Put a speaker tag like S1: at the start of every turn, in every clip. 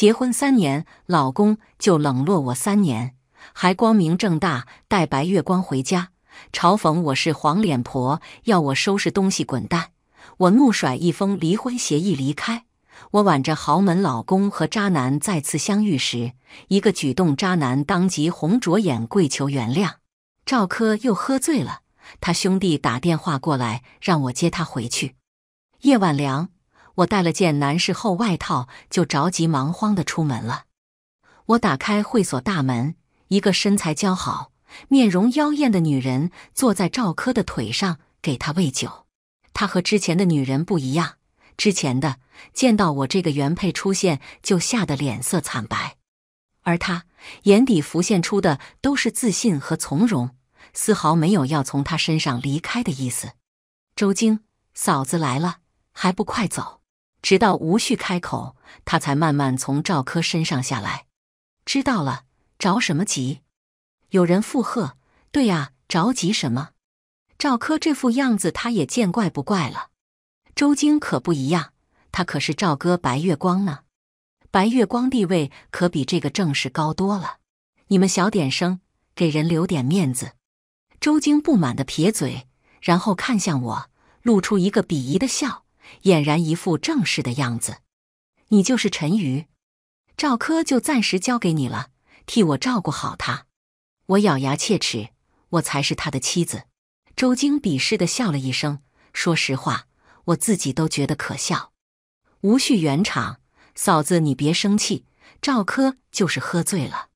S1: 结婚三年，老公就冷落我三年，还光明正大带白月光回家，嘲讽我是黄脸婆，要我收拾东西滚蛋。我怒甩一封离婚协议离开。我挽着豪门老公和渣男再次相遇时，一个举动，渣男当即红着眼跪求原谅。赵柯又喝醉了，他兄弟打电话过来让我接他回去。夜晚凉。我带了件男士厚外套，就着急忙慌地出门了。我打开会所大门，一个身材姣好、面容妖艳的女人坐在赵柯的腿上，给他喂酒。她和之前的女人不一样，之前的见到我这个原配出现就吓得脸色惨白，而她眼底浮现出的都是自信和从容，丝毫没有要从他身上离开的意思。周京，嫂子来了，还不快走！直到吴旭开口，他才慢慢从赵柯身上下来。知道了，着什么急？有人附和。对呀，着急什么？赵柯这副样子，他也见怪不怪了。周京可不一样，他可是赵哥白月光呢。白月光地位可比这个正式高多了。你们小点声，给人留点面子。周京不满的撇嘴，然后看向我，露出一个鄙夷的笑。俨然一副正式的样子，你就是陈瑜，赵柯就暂时交给你了，替我照顾好他。我咬牙切齿，我才是他的妻子。周京鄙视的笑了一声，说实话，我自己都觉得可笑。吴旭圆场，嫂子你别生气，赵柯就是喝醉了。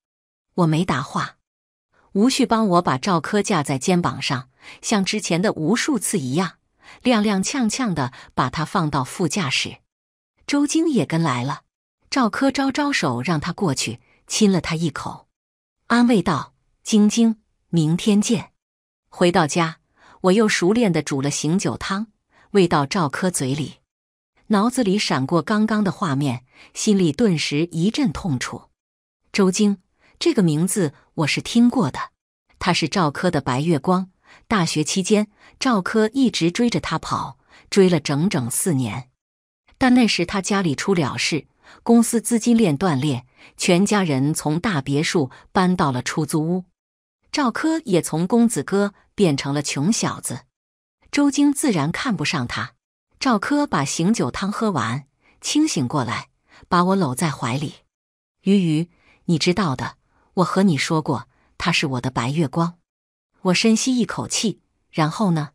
S1: 我没答话，吴旭帮我把赵柯架在肩膀上，像之前的无数次一样。踉踉跄跄的把他放到副驾驶，周晶也跟来了。赵柯招招手让他过去，亲了他一口，安慰道：“晶晶，明天见。”回到家，我又熟练的煮了醒酒汤，喂到赵柯嘴里。脑子里闪过刚刚的画面，心里顿时一阵痛楚。周晶这个名字我是听过的，他是赵柯的白月光。大学期间，赵柯一直追着他跑，追了整整四年。但那时他家里出了事，公司资金链断裂，全家人从大别墅搬到了出租屋，赵柯也从公子哥变成了穷小子。周京自然看不上他。赵柯把醒酒汤喝完，清醒过来，把我搂在怀里：“鱼鱼，你知道的，我和你说过，他是我的白月光。”我深吸一口气，然后呢？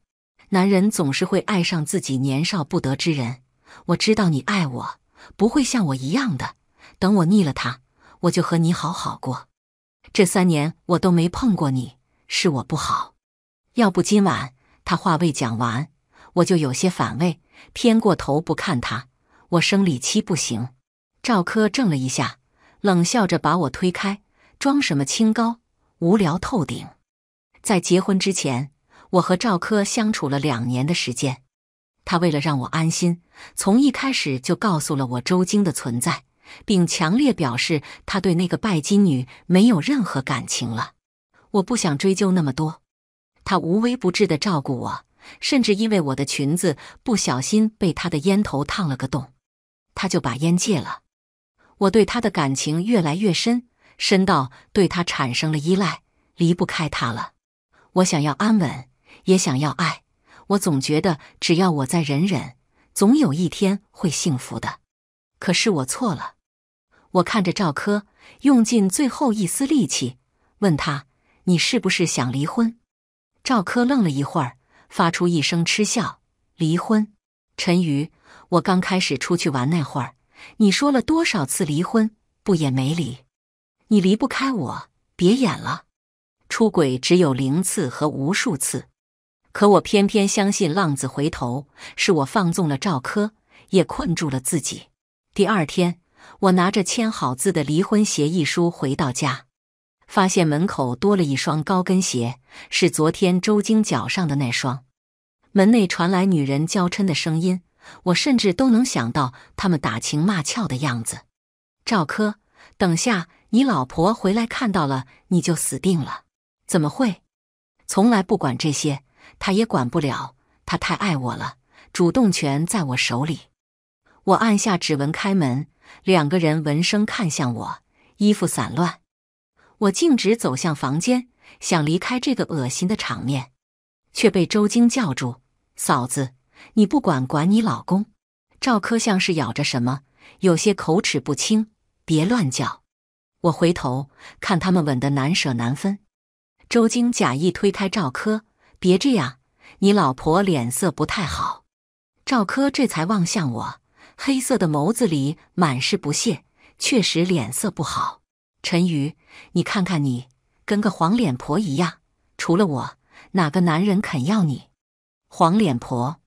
S1: 男人总是会爱上自己年少不得之人。我知道你爱我，不会像我一样的。等我腻了他，我就和你好好过。这三年我都没碰过你，是我不好。要不今晚？他话未讲完，我就有些反胃，偏过头不看他。我生理期不行。赵科怔了一下，冷笑着把我推开，装什么清高，无聊透顶。在结婚之前，我和赵柯相处了两年的时间。他为了让我安心，从一开始就告诉了我周京的存在，并强烈表示他对那个拜金女没有任何感情了。我不想追究那么多。他无微不至的照顾我，甚至因为我的裙子不小心被他的烟头烫了个洞，他就把烟戒了。我对他的感情越来越深，深到对他产生了依赖，离不开他了。我想要安稳，也想要爱。我总觉得只要我再忍忍，总有一天会幸福的。可是我错了。我看着赵柯，用尽最后一丝力气，问他：“你是不是想离婚？”赵柯愣了一会儿，发出一声嗤笑：“离婚？陈瑜，我刚开始出去玩那会儿，你说了多少次离婚，不也没离？你离不开我，别演了。”出轨只有零次和无数次，可我偏偏相信浪子回头，是我放纵了赵柯，也困住了自己。第二天，我拿着签好字的离婚协议书回到家，发现门口多了一双高跟鞋，是昨天周京脚上的那双。门内传来女人娇嗔的声音，我甚至都能想到他们打情骂俏的样子。赵柯，等下你老婆回来看到了，你就死定了。怎么会？从来不管这些，他也管不了。他太爱我了，主动权在我手里。我按下指纹开门，两个人闻声看向我，衣服散乱。我径直走向房间，想离开这个恶心的场面，却被周京叫住：“嫂子，你不管，管你老公。”赵柯像是咬着什么，有些口齿不清。别乱叫！我回头看他们吻得难舍难分。周京假意推开赵柯：“别这样，你老婆脸色不太好。”赵柯这才望向我，黑色的眸子里满是不屑。确实脸色不好。陈宇，你看看你，跟个黄脸婆一样。除了我，哪个男人肯要你？黄脸婆，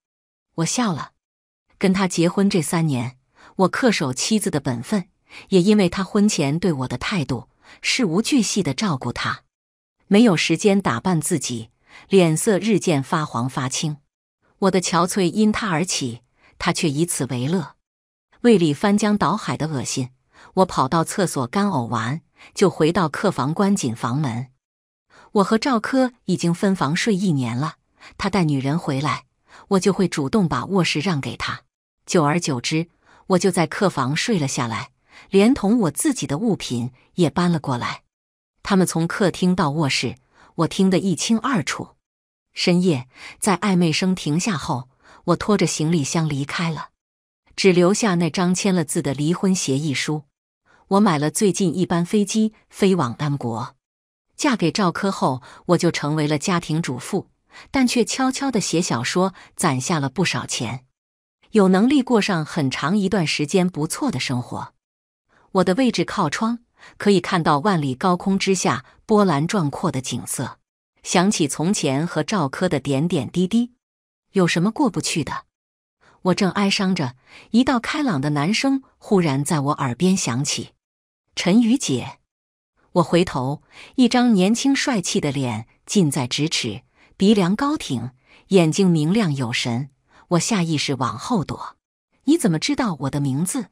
S1: 我笑了。跟他结婚这三年，我恪守妻子的本分，也因为他婚前对我的态度，事无巨细的照顾他。没有时间打扮自己，脸色日渐发黄发青。我的憔悴因他而起，他却以此为乐。胃里翻江倒海的恶心，我跑到厕所干呕完，就回到客房关紧房门。我和赵科已经分房睡一年了，他带女人回来，我就会主动把卧室让给他。久而久之，我就在客房睡了下来，连同我自己的物品也搬了过来。他们从客厅到卧室，我听得一清二楚。深夜，在暧昧声停下后，我拖着行李箱离开了，只留下那张签了字的离婚协议书。我买了最近一班飞机，飞往安国。嫁给赵科后，我就成为了家庭主妇，但却悄悄的写小说，攒下了不少钱，有能力过上很长一段时间不错的生活。我的位置靠窗。可以看到万里高空之下波澜壮阔的景色，想起从前和赵柯的点点滴滴，有什么过不去的？我正哀伤着，一道开朗的男声忽然在我耳边响起：“陈宇姐。”我回头，一张年轻帅气的脸近在咫尺，鼻梁高挺，眼睛明亮有神。我下意识往后躲。“你怎么知道我的名字？”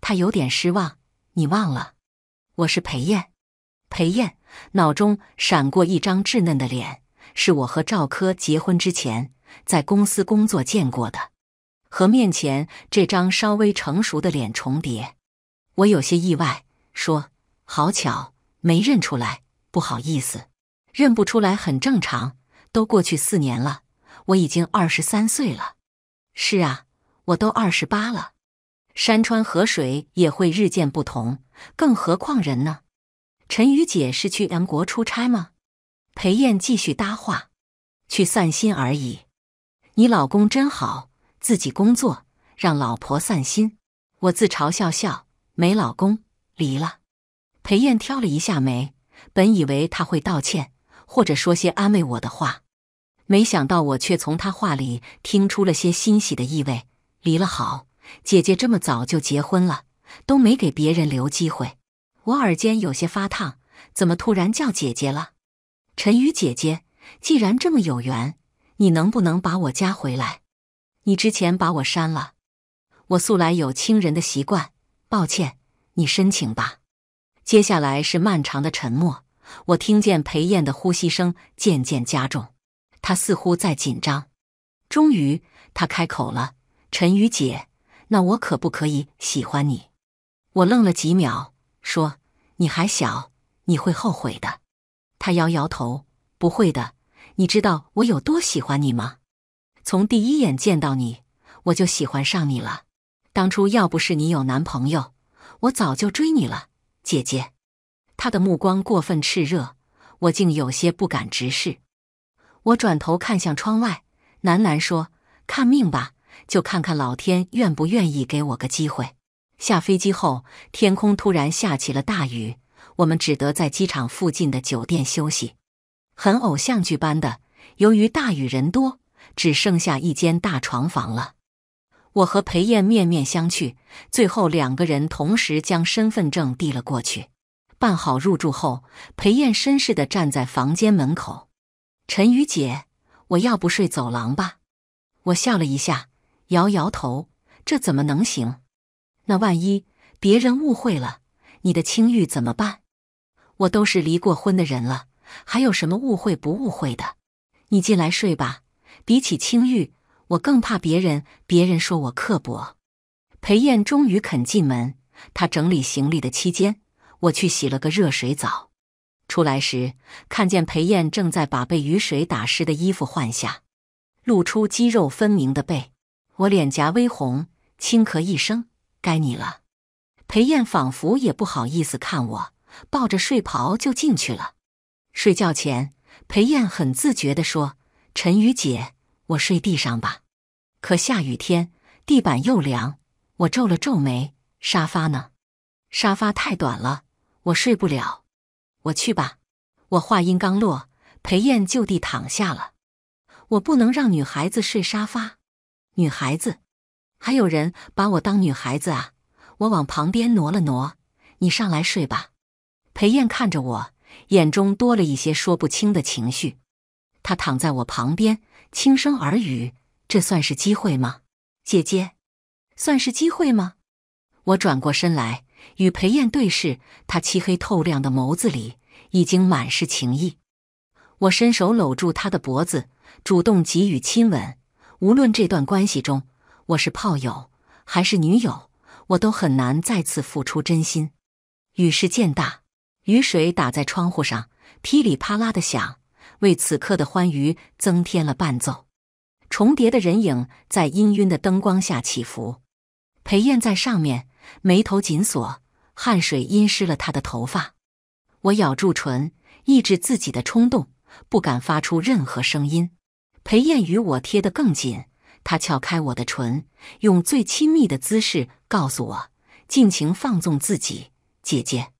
S1: 他有点失望。“你忘了。”我是裴燕，裴燕脑中闪过一张稚嫩的脸，是我和赵柯结婚之前在公司工作见过的，和面前这张稍微成熟的脸重叠，我有些意外，说：“好巧，没认出来，不好意思，认不出来很正常，都过去四年了，我已经二十三岁了。”“是啊，我都二十八了，山川河水也会日渐不同。”更何况人呢？陈宇姐是去南国出差吗？裴燕继续搭话：“去散心而已。”你老公真好，自己工作，让老婆散心。我自嘲笑笑：“没老公，离了。”裴燕挑了一下眉，本以为他会道歉，或者说些安慰我的话，没想到我却从他话里听出了些欣喜的意味。离了好，姐姐这么早就结婚了。都没给别人留机会，我耳尖有些发烫，怎么突然叫姐姐了？陈宇姐姐，既然这么有缘，你能不能把我加回来？你之前把我删了，我素来有亲人的习惯，抱歉，你申请吧。接下来是漫长的沉默，我听见裴燕的呼吸声渐渐加重，她似乎在紧张。终于，她开口了：“陈宇姐，那我可不可以喜欢你？”我愣了几秒，说：“你还小，你会后悔的。”他摇摇头：“不会的，你知道我有多喜欢你吗？从第一眼见到你，我就喜欢上你了。当初要不是你有男朋友，我早就追你了，姐姐。”他的目光过分炽热，我竟有些不敢直视。我转头看向窗外，喃喃说：“看命吧，就看看老天愿不愿意给我个机会。”下飞机后，天空突然下起了大雨，我们只得在机场附近的酒店休息。很偶像剧般的，由于大雨人多，只剩下一间大床房了。我和裴燕面面相觑，最后两个人同时将身份证递了过去，办好入住后，裴燕绅士的站在房间门口。陈宇姐，我要不睡走廊吧？我笑了一下，摇摇头，这怎么能行？那万一别人误会了你的清誉怎么办？我都是离过婚的人了，还有什么误会不误会的？你进来睡吧。比起清誉，我更怕别人，别人说我刻薄。裴燕终于肯进门。她整理行李的期间，我去洗了个热水澡。出来时，看见裴燕正在把被雨水打湿的衣服换下，露出肌肉分明的背。我脸颊微红，轻咳一声。该你了，裴燕仿佛也不好意思看我，抱着睡袍就进去了。睡觉前，裴燕很自觉地说：“陈宇姐，我睡地上吧。”可下雨天，地板又凉，我皱了皱眉。沙发呢？沙发太短了，我睡不了。我去吧。我话音刚落，裴燕就地躺下了。我不能让女孩子睡沙发，女孩子。还有人把我当女孩子啊！我往旁边挪了挪，你上来睡吧。裴燕看着我，眼中多了一些说不清的情绪。她躺在我旁边，轻声耳语：“这算是机会吗，姐姐？算是机会吗？”我转过身来与裴燕对视，她漆黑透亮的眸子里已经满是情意。我伸手搂住她的脖子，主动给予亲吻。无论这段关系中，我是炮友还是女友，我都很难再次付出真心。雨势渐大，雨水打在窗户上，噼里啪啦的响，为此刻的欢愉增添了伴奏。重叠的人影在氤氲的灯光下起伏。裴燕在上面，眉头紧锁，汗水浸湿了她的头发。我咬住唇，抑制自己的冲动，不敢发出任何声音。裴燕与我贴得更紧。他撬开我的唇，用最亲密的姿势告诉我：“尽情放纵自己，姐姐。”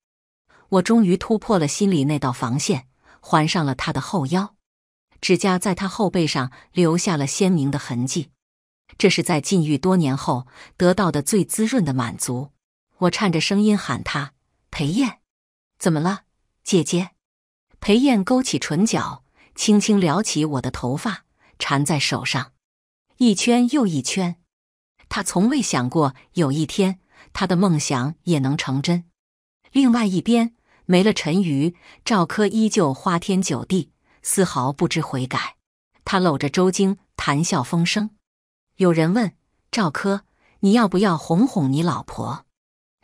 S1: 我终于突破了心里那道防线，环上了他的后腰，指甲在他后背上留下了鲜明的痕迹。这是在禁欲多年后得到的最滋润的满足。我颤着声音喊他：“裴燕，怎么了，姐姐？”裴燕勾起唇角，轻轻撩起我的头发，缠在手上。一圈又一圈，他从未想过有一天他的梦想也能成真。另外一边，没了陈瑜，赵柯依旧花天酒地，丝毫不知悔改。他搂着周京，谈笑风生。有人问赵柯：“你要不要哄哄你老婆？”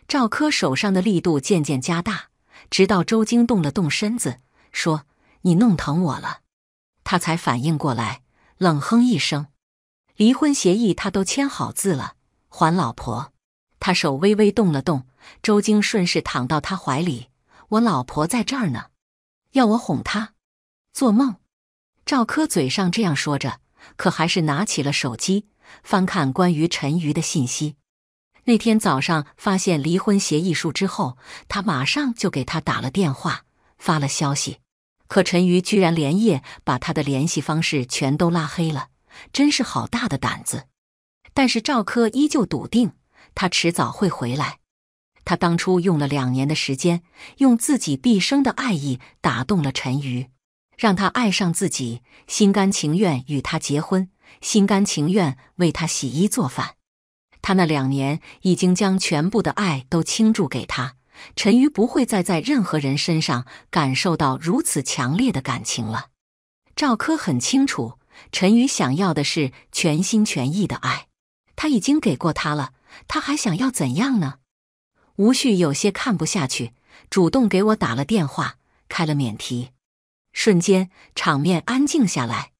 S1: 赵柯手上的力度渐渐加大，直到周京动了动身子，说：“你弄疼我了。”他才反应过来，冷哼一声。离婚协议他都签好字了，还老婆？他手微微动了动，周京顺势躺到他怀里。我老婆在这儿呢，要我哄她？做梦！赵柯嘴上这样说着，可还是拿起了手机，翻看关于陈瑜的信息。那天早上发现离婚协议书之后，他马上就给他打了电话，发了消息，可陈瑜居然连夜把他的联系方式全都拉黑了。真是好大的胆子！但是赵柯依旧笃定，他迟早会回来。他当初用了两年的时间，用自己毕生的爱意打动了陈瑜，让他爱上自己，心甘情愿与他结婚，心甘情愿为他洗衣做饭。他那两年已经将全部的爱都倾注给他，陈瑜不会再在任何人身上感受到如此强烈的感情了。赵珂很清楚。陈宇想要的是全心全意的爱，他已经给过他了，他还想要怎样呢？吴旭有些看不下去，主动给我打了电话，开了免提，瞬间场面安静下来。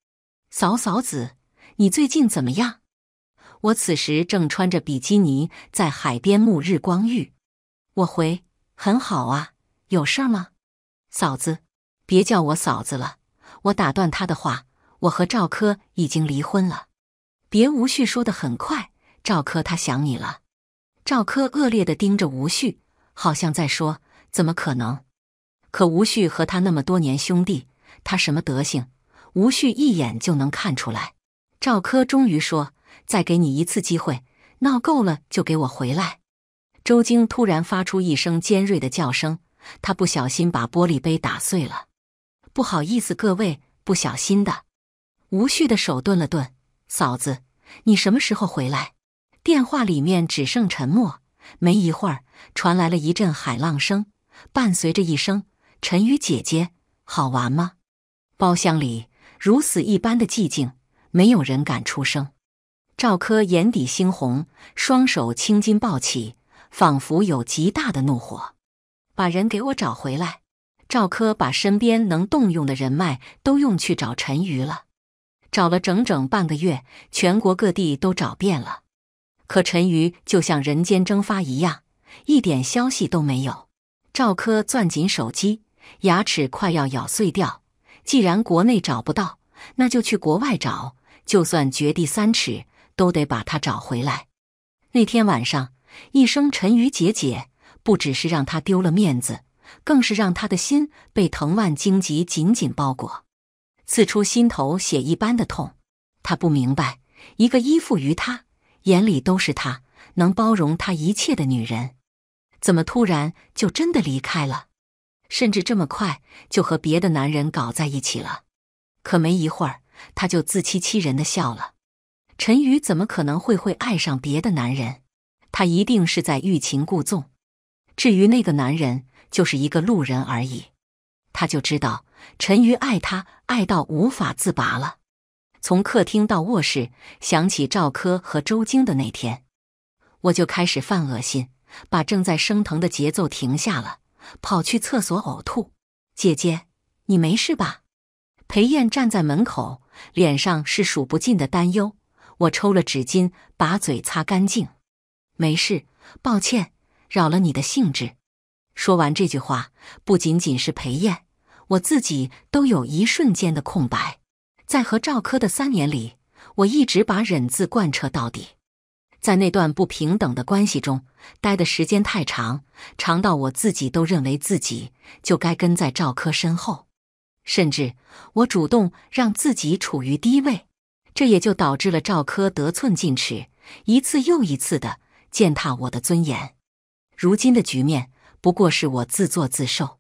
S1: 嫂嫂子，你最近怎么样？我此时正穿着比基尼在海边沐日光浴。我回很好啊，有事儿吗？嫂子，别叫我嫂子了，我打断他的话。我和赵柯已经离婚了，别无旭说的很快。赵柯他想你了，赵柯恶劣的盯着吴旭，好像在说怎么可能？可吴旭和他那么多年兄弟，他什么德行？吴旭一眼就能看出来。赵柯终于说：“再给你一次机会，闹够了就给我回来。”周晶突然发出一声尖锐的叫声，他不小心把玻璃杯打碎了，不好意思，各位不小心的。无序的手顿了顿，“嫂子，你什么时候回来？”电话里面只剩沉默。没一会儿，传来了一阵海浪声，伴随着一声：“陈宇姐姐，好玩吗？”包厢里如此一般的寂静，没有人敢出声。赵柯眼底猩红，双手青筋暴起，仿佛有极大的怒火。把人给我找回来！赵柯把身边能动用的人脉都用去找陈瑜了。找了整整半个月，全国各地都找遍了，可陈瑜就像人间蒸发一样，一点消息都没有。赵柯攥紧手机，牙齿快要咬碎掉。既然国内找不到，那就去国外找，就算掘地三尺，都得把他找回来。那天晚上，一声“陈鱼姐姐”，不只是让他丢了面子，更是让他的心被藤蔓荆棘紧紧包裹。刺出心头血一般的痛，他不明白，一个依附于他，眼里都是他，能包容他一切的女人，怎么突然就真的离开了，甚至这么快就和别的男人搞在一起了？可没一会儿，他就自欺欺人的笑了。陈宇怎么可能会会爱上别的男人？他一定是在欲擒故纵。至于那个男人，就是一个路人而已。他就知道。陈瑜爱他，爱到无法自拔了。从客厅到卧室，想起赵柯和周京的那天，我就开始犯恶心，把正在升腾的节奏停下了，跑去厕所呕吐。姐姐，你没事吧？裴燕站在门口，脸上是数不尽的担忧。我抽了纸巾，把嘴擦干净。没事，抱歉，扰了你的兴致。说完这句话，不仅仅是裴燕。我自己都有一瞬间的空白。在和赵柯的三年里，我一直把忍字贯彻到底。在那段不平等的关系中待的时间太长，长到我自己都认为自己就该跟在赵珂身后，甚至我主动让自己处于低位。这也就导致了赵珂得寸进尺，一次又一次的践踏我的尊严。如今的局面，不过是我自作自受。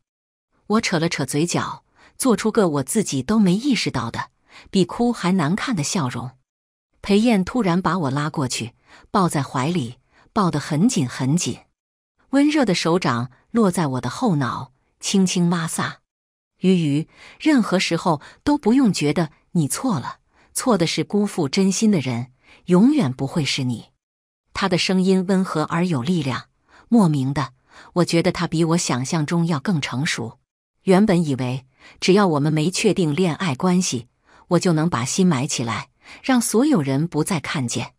S1: 我扯了扯嘴角，做出个我自己都没意识到的比哭还难看的笑容。裴燕突然把我拉过去，抱在怀里，抱得很紧很紧。温热的手掌落在我的后脑，轻轻摩挲。鱼鱼，任何时候都不用觉得你错了，错的是辜负真心的人，永远不会是你。他的声音温和而有力量，莫名的，我觉得他比我想象中要更成熟。原本以为只要我们没确定恋爱关系，我就能把心埋起来，让所有人不再看见。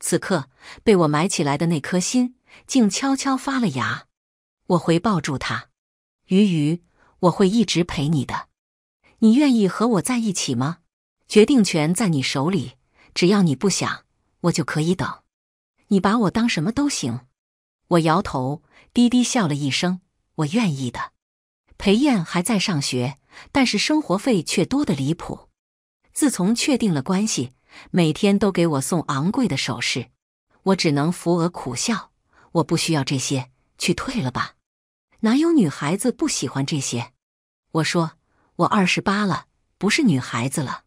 S1: 此刻被我埋起来的那颗心，竟悄悄发了芽。我回抱住他，鱼鱼，我会一直陪你的。你愿意和我在一起吗？决定权在你手里，只要你不想，我就可以等。你把我当什么都行。我摇头，低低笑了一声，我愿意的。裴燕还在上学，但是生活费却多得离谱。自从确定了关系，每天都给我送昂贵的首饰，我只能扶额苦笑。我不需要这些，去退了吧。哪有女孩子不喜欢这些？我说我二十八了，不是女孩子了。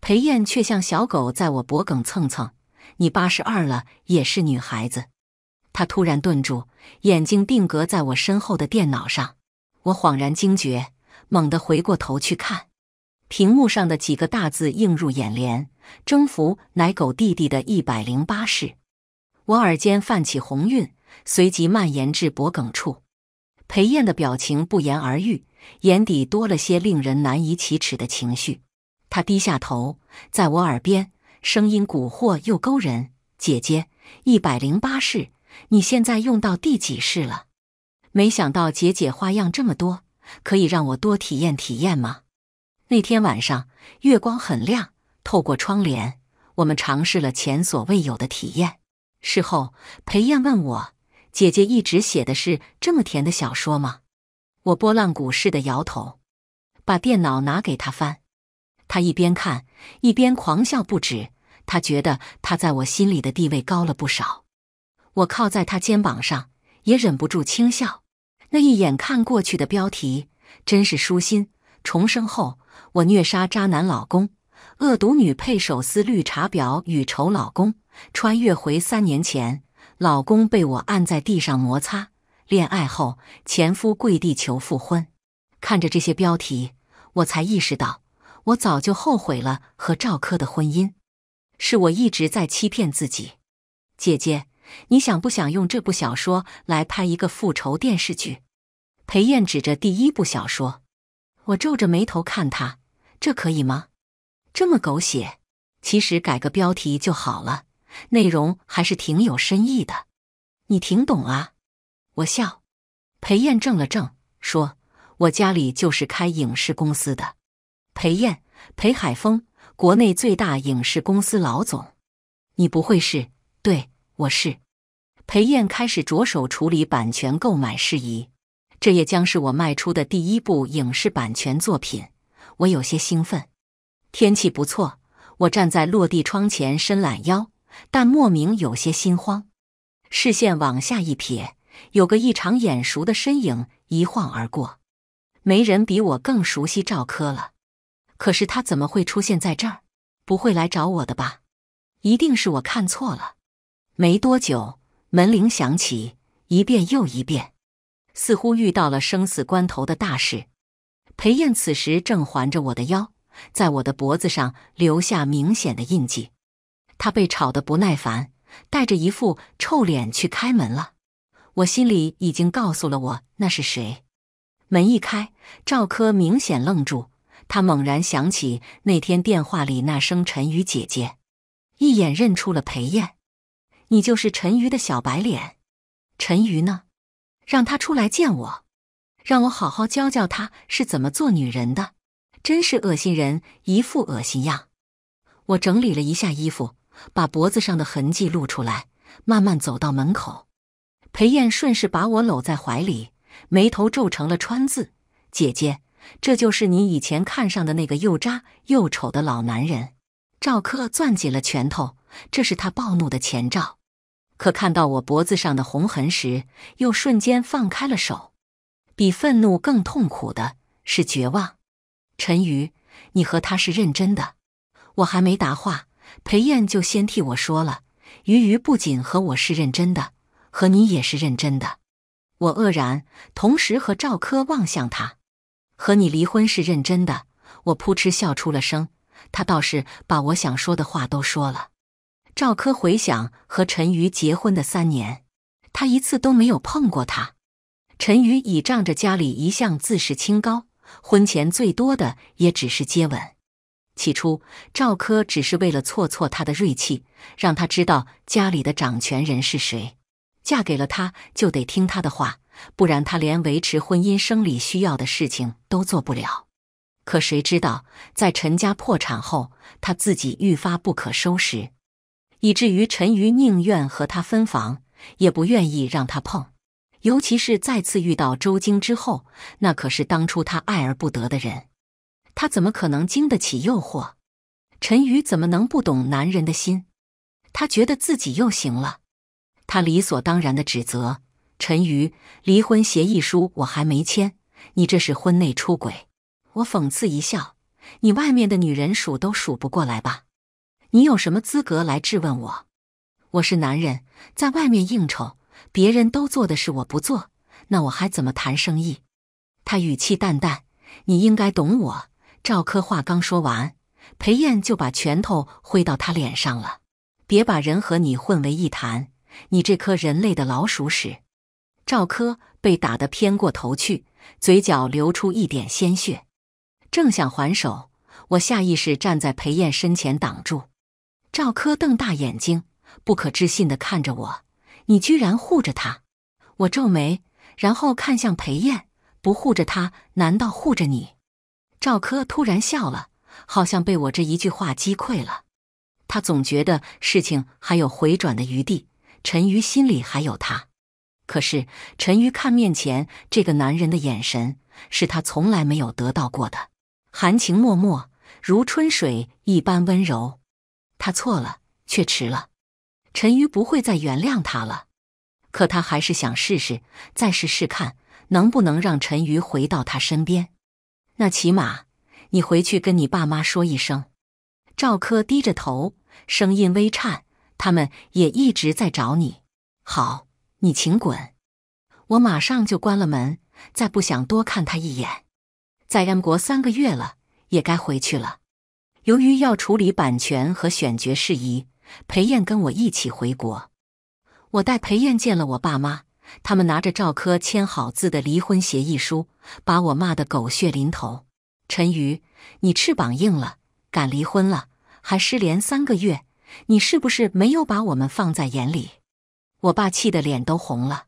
S1: 裴燕却像小狗在我脖梗蹭蹭。你八十二了也是女孩子。她突然顿住，眼睛定格在我身后的电脑上。我恍然惊觉，猛地回过头去看，屏幕上的几个大字映入眼帘：“征服奶狗弟弟的一百零八式。”我耳间泛起红晕，随即蔓延至脖梗处。裴燕的表情不言而喻，眼底多了些令人难以启齿的情绪。她低下头，在我耳边，声音蛊惑又勾人：“姐姐，一百零八式，你现在用到第几式了？”没想到姐姐花样这么多，可以让我多体验体验吗？那天晚上月光很亮，透过窗帘，我们尝试了前所未有的体验。事后，裴燕问我：“姐姐一直写的是这么甜的小说吗？”我拨浪鼓似的摇头，把电脑拿给她翻，她一边看一边狂笑不止。她觉得她在我心里的地位高了不少。我靠在她肩膀上，也忍不住轻笑。那一眼看过去的标题，真是舒心。重生后，我虐杀渣男老公，恶毒女配手撕绿茶婊与丑老公。穿越回三年前，老公被我按在地上摩擦。恋爱后，前夫跪地求复婚。看着这些标题，我才意识到，我早就后悔了和赵柯的婚姻，是我一直在欺骗自己。姐姐。你想不想用这部小说来拍一个复仇电视剧？裴燕指着第一部小说，我皱着眉头看他，这可以吗？这么狗血，其实改个标题就好了，内容还是挺有深意的。你听懂啊？我笑。裴燕怔了怔，说：“我家里就是开影视公司的。”裴燕，裴海峰，国内最大影视公司老总，你不会是对？我是，裴燕开始着手处理版权购买事宜，这也将是我卖出的第一部影视版权作品。我有些兴奋。天气不错，我站在落地窗前伸懒腰，但莫名有些心慌。视线往下一撇，有个异常眼熟的身影一晃而过。没人比我更熟悉赵柯了，可是他怎么会出现在这儿？不会来找我的吧？一定是我看错了。没多久，门铃响起一遍又一遍，似乎遇到了生死关头的大事。裴燕此时正环着我的腰，在我的脖子上留下明显的印记。她被吵得不耐烦，带着一副臭脸去开门了。我心里已经告诉了我那是谁。门一开，赵柯明显愣住，他猛然想起那天电话里那声“陈宇姐姐”，一眼认出了裴燕。你就是陈瑜的小白脸，陈瑜呢？让他出来见我，让我好好教教他是怎么做女人的。真是恶心人，一副恶心样。我整理了一下衣服，把脖子上的痕迹露出来，慢慢走到门口。裴燕顺势把我搂在怀里，眉头皱成了川字。姐姐，这就是你以前看上的那个又渣又丑的老男人。赵柯攥紧了拳头，这是他暴怒的前兆。可看到我脖子上的红痕时，又瞬间放开了手。比愤怒更痛苦的是绝望。陈瑜，你和他是认真的？我还没答话，裴燕就先替我说了。鱼鱼不仅和我是认真的，和你也是认真的。我愕然，同时和赵柯望向他。和你离婚是认真的？我扑哧笑出了声。他倒是把我想说的话都说了。赵柯回想和陈瑜结婚的三年，他一次都没有碰过他。陈瑜倚仗着家里一向自视清高，婚前最多的也只是接吻。起初，赵珂只是为了挫挫他的锐气，让他知道家里的掌权人是谁。嫁给了他，就得听他的话，不然他连维持婚姻生理需要的事情都做不了。可谁知道，在陈家破产后，他自己愈发不可收拾。以至于陈瑜宁愿和他分房，也不愿意让他碰。尤其是再次遇到周京之后，那可是当初他爱而不得的人，他怎么可能经得起诱惑？陈瑜怎么能不懂男人的心？他觉得自己又行了，他理所当然的指责陈瑜：“离婚协议书我还没签，你这是婚内出轨。”我讽刺一笑：“你外面的女人数都数不过来吧？”你有什么资格来质问我？我是男人，在外面应酬，别人都做的事我不做，那我还怎么谈生意？他语气淡淡，你应该懂我。赵柯话刚说完，裴燕就把拳头挥到他脸上了。别把人和你混为一谈，你这颗人类的老鼠屎！赵柯被打得偏过头去，嘴角流出一点鲜血，正想还手，我下意识站在裴燕身前挡住。赵柯瞪大眼睛，不可置信的看着我：“你居然护着他？”我皱眉，然后看向裴燕：“不护着他，难道护着你？”赵柯突然笑了，好像被我这一句话击溃了。他总觉得事情还有回转的余地，陈瑜心里还有他。可是陈瑜看面前这个男人的眼神，是他从来没有得到过的，含情脉脉，如春水一般温柔。他错了，却迟了。陈瑜不会再原谅他了，可他还是想试试，再试试看，能不能让陈瑜回到他身边。那起码，你回去跟你爸妈说一声。赵柯低着头，声音微颤。他们也一直在找你。好，你请滚。我马上就关了门，再不想多看他一眼。在 M 国三个月了，也该回去了。由于要处理版权和选角事宜，裴燕跟我一起回国。我带裴燕见了我爸妈，他们拿着赵柯签好字的离婚协议书，把我骂得狗血淋头。陈瑜，你翅膀硬了，敢离婚了，还失联三个月，你是不是没有把我们放在眼里？我爸气得脸都红了。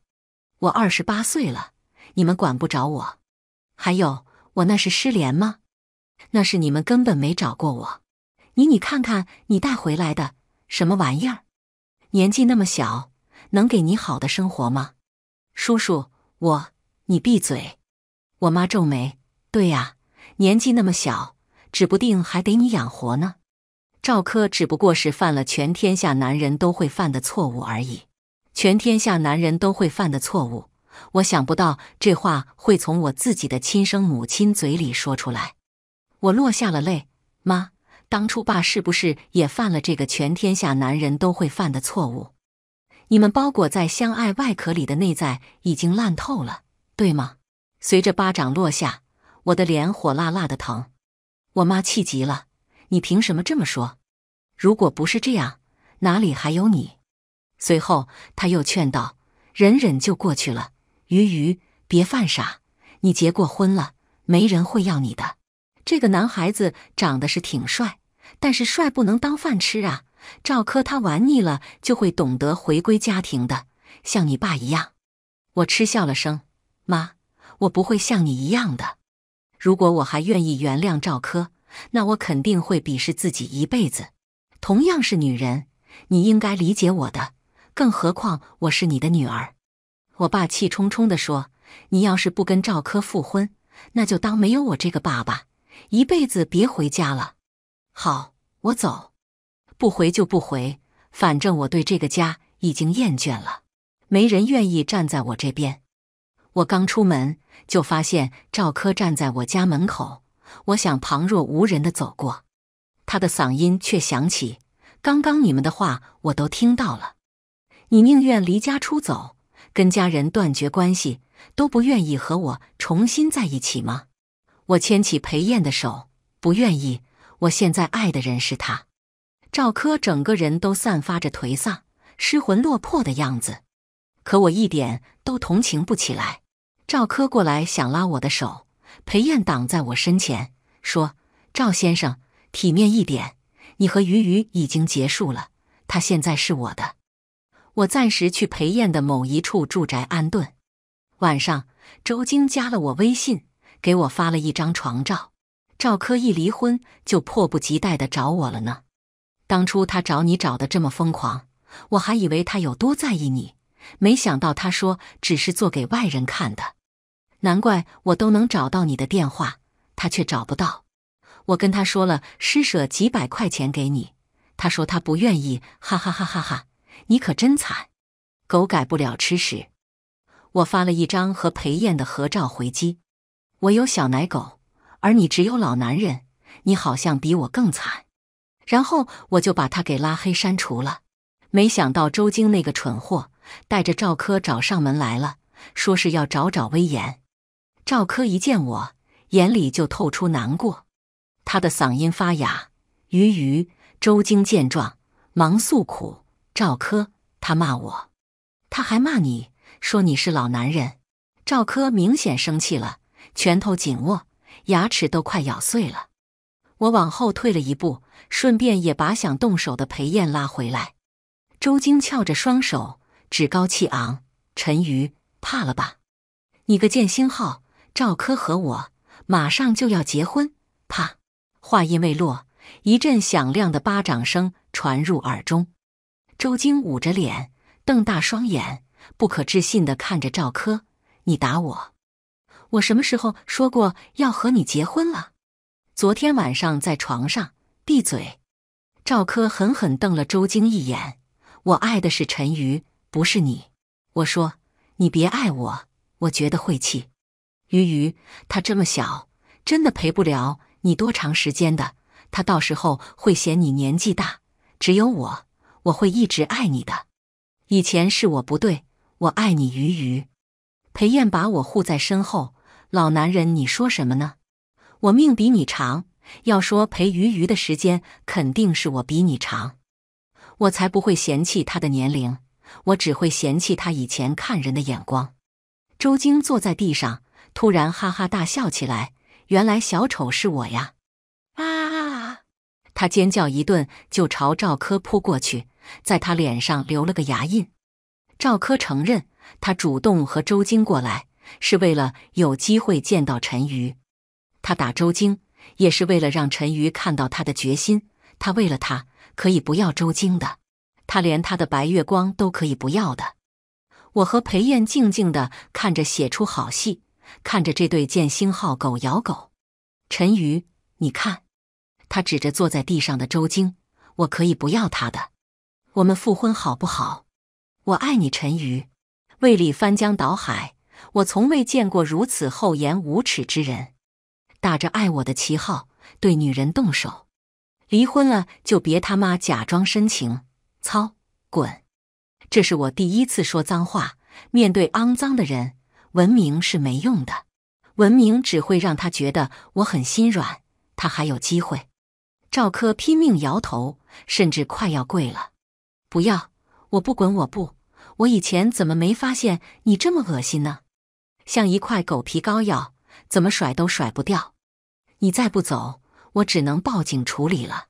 S1: 我二十八岁了，你们管不着我。还有，我那是失联吗？那是你们根本没找过我，你你看看你带回来的什么玩意儿？年纪那么小，能给你好的生活吗？叔叔，我你闭嘴！我妈皱眉。对呀，年纪那么小，指不定还得你养活呢。赵柯只不过是犯了全天下男人都会犯的错误而已，全天下男人都会犯的错误。我想不到这话会从我自己的亲生母亲嘴里说出来。我落下了泪，妈，当初爸是不是也犯了这个全天下男人都会犯的错误？你们包裹在相爱外壳里的内在已经烂透了，对吗？随着巴掌落下，我的脸火辣辣的疼。我妈气急了：“你凭什么这么说？如果不是这样，哪里还有你？”随后，她又劝道：“忍忍就过去了，鱼鱼，别犯傻，你结过婚了，没人会要你的。”这个男孩子长得是挺帅，但是帅不能当饭吃啊！赵柯他玩腻了就会懂得回归家庭的，像你爸一样。我嗤笑了声：“妈，我不会像你一样的。如果我还愿意原谅赵柯，那我肯定会鄙视自己一辈子。同样是女人，你应该理解我的，更何况我是你的女儿。”我爸气冲冲的说：“你要是不跟赵柯复婚，那就当没有我这个爸爸。”一辈子别回家了。好，我走，不回就不回。反正我对这个家已经厌倦了，没人愿意站在我这边。我刚出门就发现赵柯站在我家门口，我想旁若无人的走过，他的嗓音却响起：“刚刚你们的话我都听到了，你宁愿离家出走，跟家人断绝关系，都不愿意和我重新在一起吗？”我牵起裴燕的手，不愿意。我现在爱的人是他。赵柯整个人都散发着颓丧、失魂落魄的样子，可我一点都同情不起来。赵柯过来想拉我的手，裴燕挡在我身前，说：“赵先生，体面一点，你和鱼鱼已经结束了，他现在是我的。我暂时去裴燕的某一处住宅安顿。”晚上，周晶加了我微信。给我发了一张床照，赵柯一离婚就迫不及待的找我了呢。当初他找你找的这么疯狂，我还以为他有多在意你，没想到他说只是做给外人看的。难怪我都能找到你的电话，他却找不到。我跟他说了，施舍几百块钱给你，他说他不愿意，哈哈哈哈哈，你可真惨，狗改不了吃屎。我发了一张和裴燕的合照回击。我有小奶狗，而你只有老男人，你好像比我更惨。然后我就把他给拉黑删除了。没想到周京那个蠢货带着赵柯找上门来了，说是要找找威严。赵柯一见我，眼里就透出难过，他的嗓音发哑。鱼鱼。周京见状忙诉苦：赵柯，他骂我，他还骂你说你是老男人。赵柯明显生气了。拳头紧握，牙齿都快咬碎了。我往后退了一步，顺便也把想动手的裴燕拉回来。周京翘着双手，趾高气昂，陈瑜，怕了吧？你个剑星号，赵柯和我马上就要结婚，怕？话音未落，一阵响亮的巴掌声传入耳中。周京捂着脸，瞪大双眼，不可置信的看着赵柯：“你打我？”我什么时候说过要和你结婚了？昨天晚上在床上，闭嘴！赵柯狠狠瞪了周京一眼。我爱的是陈瑜，不是你。我说你别爱我，我觉得晦气。鱼鱼，他这么小，真的陪不了你多长时间的。他到时候会嫌你年纪大。只有我，我会一直爱你的。以前是我不对，我爱你，鱼鱼。裴燕把我护在身后。老男人，你说什么呢？我命比你长，要说陪鱼鱼的时间，肯定是我比你长。我才不会嫌弃他的年龄，我只会嫌弃他以前看人的眼光。周晶坐在地上，突然哈哈大笑起来。原来小丑是我呀！啊！他尖叫一顿，就朝赵柯扑过去，在他脸上留了个牙印。赵柯承认，他主动和周晶过来。是为了有机会见到陈瑜。他打周京也是为了让陈瑜看到他的决心。他为了他可以不要周京的，他连他的白月光都可以不要的。我和裴燕静静的看着写出好戏，看着这对剑星号狗咬狗。陈瑜，你看，他指着坐在地上的周京，我可以不要他的。我们复婚好不好？我爱你，陈鱼。胃里翻江倒海。我从未见过如此厚颜无耻之人，打着爱我的旗号对女人动手，离婚了就别他妈假装深情。操，滚！这是我第一次说脏话，面对肮脏的人，文明是没用的，文明只会让他觉得我很心软，他还有机会。赵柯拼命摇头，甚至快要跪了。不要，我不滚，我不，我以前怎么没发现你这么恶心呢？像一块狗皮膏药，怎么甩都甩不掉。你再不走，我只能报警处理了。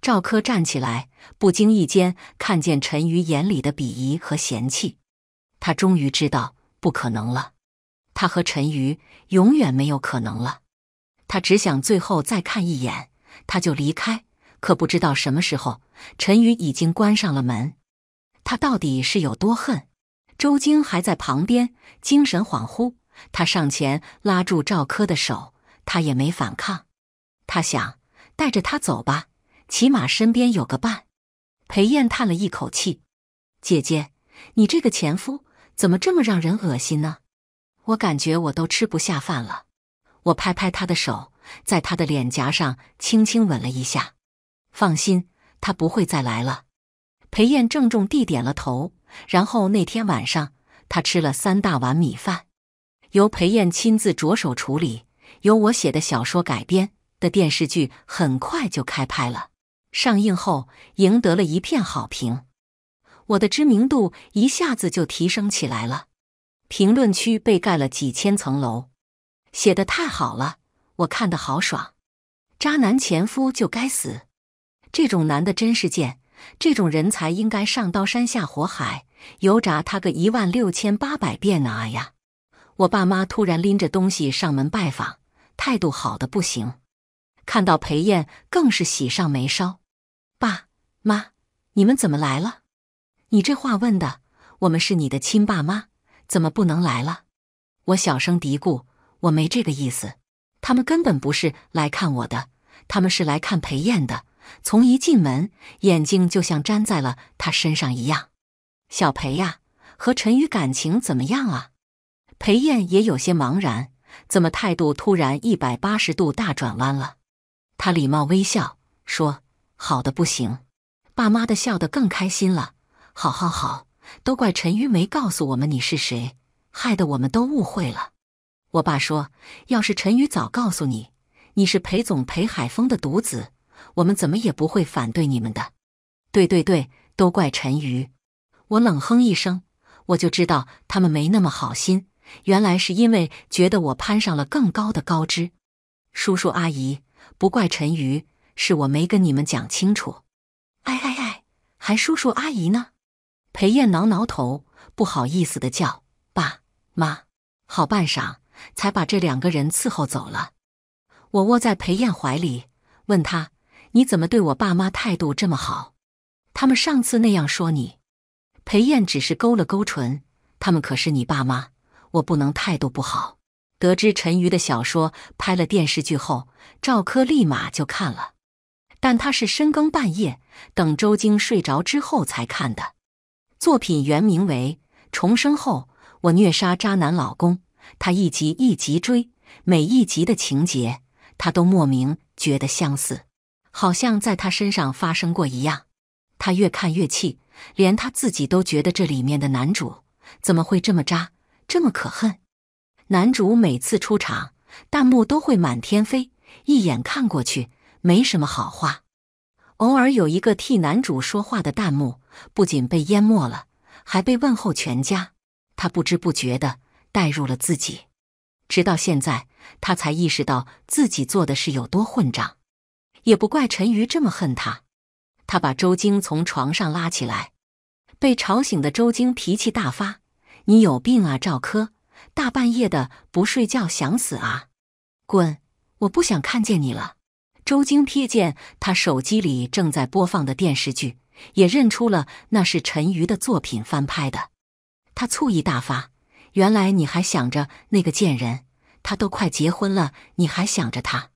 S1: 赵柯站起来，不经意间看见陈瑜眼里的鄙夷和嫌弃，他终于知道不可能了。他和陈瑜永远没有可能了。他只想最后再看一眼，他就离开。可不知道什么时候，陈瑜已经关上了门。他到底是有多恨？周京还在旁边，精神恍惚。他上前拉住赵柯的手，他也没反抗。他想带着他走吧，起码身边有个伴。裴燕叹了一口气：“姐姐，你这个前夫怎么这么让人恶心呢？我感觉我都吃不下饭了。”我拍拍他的手，在他的脸颊上轻轻吻了一下。“放心，他不会再来了。”裴燕郑重地点了头。然后那天晚上，他吃了三大碗米饭。由裴艳亲自着手处理，由我写的小说改编的电视剧很快就开拍了。上映后赢得了一片好评，我的知名度一下子就提升起来了。评论区被盖了几千层楼，写的太好了，我看的好爽。渣男前夫就该死，这种男的真是贱，这种人才应该上刀山下火海，油炸他个一万六千八百遍哎呀！我爸妈突然拎着东西上门拜访，态度好的不行。看到裴燕更是喜上眉梢。爸妈，你们怎么来了？你这话问的，我们是你的亲爸妈，怎么不能来了？我小声嘀咕，我没这个意思。他们根本不是来看我的，他们是来看裴燕的。从一进门，眼睛就像粘在了他身上一样。小裴呀，和陈宇感情怎么样啊？裴燕也有些茫然，怎么态度突然一百八十度大转弯了？她礼貌微笑说：“好的不行。”爸妈的笑得更开心了。“好好好，都怪陈瑜没告诉我们你是谁，害得我们都误会了。”我爸说：“要是陈瑜早告诉你你是裴总裴海峰的独子，我们怎么也不会反对你们的。”“对对对，都怪陈瑜！”我冷哼一声：“我就知道他们没那么好心。”原来是因为觉得我攀上了更高的高枝，叔叔阿姨不怪陈瑜，是我没跟你们讲清楚。哎哎哎，还叔叔阿姨呢？裴燕挠挠头，不好意思的叫爸妈。好半晌，才把这两个人伺候走了。我窝在裴燕怀里，问他：“你怎么对我爸妈态度这么好？他们上次那样说你？”裴燕只是勾了勾唇：“他们可是你爸妈。”我不能态度不好。得知陈瑜的小说拍了电视剧后，赵柯立马就看了，但他是深更半夜，等周京睡着之后才看的。作品原名为《重生后我虐杀渣男老公》，他一集一集追，每一集的情节他都莫名觉得相似，好像在他身上发生过一样。他越看越气，连他自己都觉得这里面的男主怎么会这么渣。这么可恨，男主每次出场，弹幕都会满天飞，一眼看过去没什么好话。偶尔有一个替男主说话的弹幕，不仅被淹没了，还被问候全家。他不知不觉的带入了自己，直到现在，他才意识到自己做的事有多混账。也不怪陈瑜这么恨他。他把周京从床上拉起来，被吵醒的周京脾气大发。你有病啊，赵柯！大半夜的不睡觉，想死啊！滚！我不想看见你了。周京瞥见他手机里正在播放的电视剧，也认出了那是陈瑜的作品翻拍的。他醋意大发，原来你还想着那个贱人，他都快结婚了，你还想着他。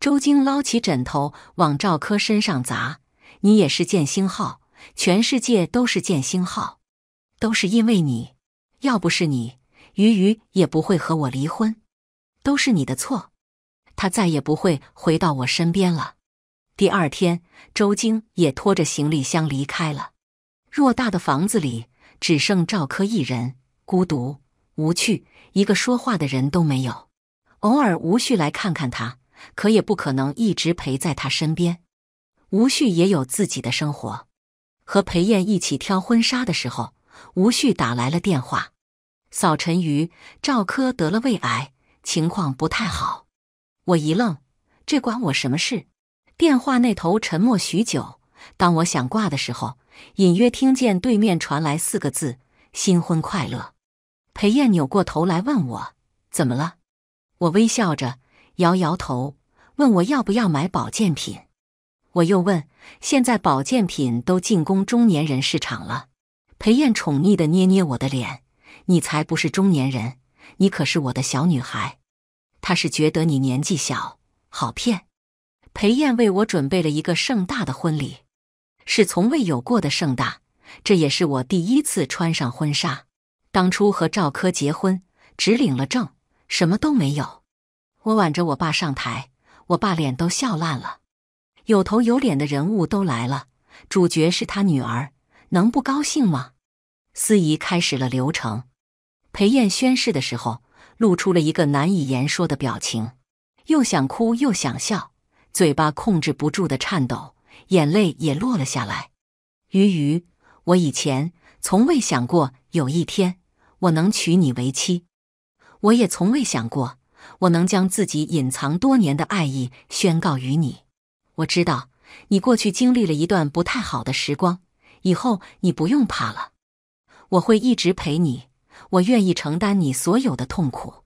S1: 周京捞起枕头往赵柯身上砸，你也是贱星号，全世界都是贱星号，都是因为你。要不是你，鱼鱼也不会和我离婚，都是你的错。他再也不会回到我身边了。第二天，周京也拖着行李箱离开了。偌大的房子里，只剩赵柯一人，孤独无趣，一个说话的人都没有。偶尔吴旭来看看他，可也不可能一直陪在他身边。吴旭也有自己的生活，和裴燕一起挑婚纱的时候。吴旭打来了电话，扫陈于赵科得了胃癌，情况不太好。我一愣，这关我什么事？电话那头沉默许久。当我想挂的时候，隐约听见对面传来四个字：“新婚快乐。”裴燕扭过头来问我怎么了。我微笑着摇摇头，问我要不要买保健品。我又问，现在保健品都进攻中年人市场了。裴燕宠溺的捏捏我的脸，你才不是中年人，你可是我的小女孩。他是觉得你年纪小，好骗。裴燕为我准备了一个盛大的婚礼，是从未有过的盛大。这也是我第一次穿上婚纱。当初和赵柯结婚，只领了证，什么都没有。我挽着我爸上台，我爸脸都笑烂了。有头有脸的人物都来了，主角是他女儿。能不高兴吗？司仪开始了流程。裴燕宣誓的时候，露出了一个难以言说的表情，又想哭又想笑，嘴巴控制不住的颤抖，眼泪也落了下来。鱼鱼，我以前从未想过有一天我能娶你为妻，我也从未想过我能将自己隐藏多年的爱意宣告于你。我知道你过去经历了一段不太好的时光。以后你不用怕了，我会一直陪你，我愿意承担你所有的痛苦。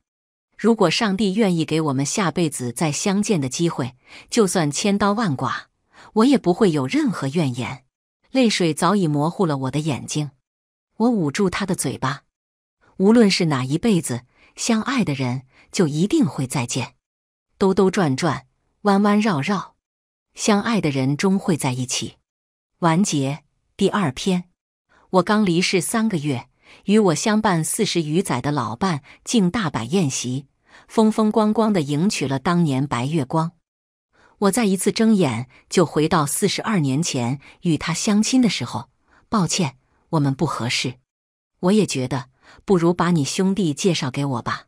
S1: 如果上帝愿意给我们下辈子再相见的机会，就算千刀万剐，我也不会有任何怨言。泪水早已模糊了我的眼睛，我捂住他的嘴巴。无论是哪一辈子，相爱的人就一定会再见。兜兜转转，弯弯绕绕，相爱的人终会在一起。完结。第二篇，我刚离世三个月，与我相伴四十余载的老伴竟大摆宴席，风风光光的迎娶了当年白月光。我再一次睁眼，就回到四十二年前与他相亲的时候。抱歉，我们不合适。我也觉得，不如把你兄弟介绍给我吧。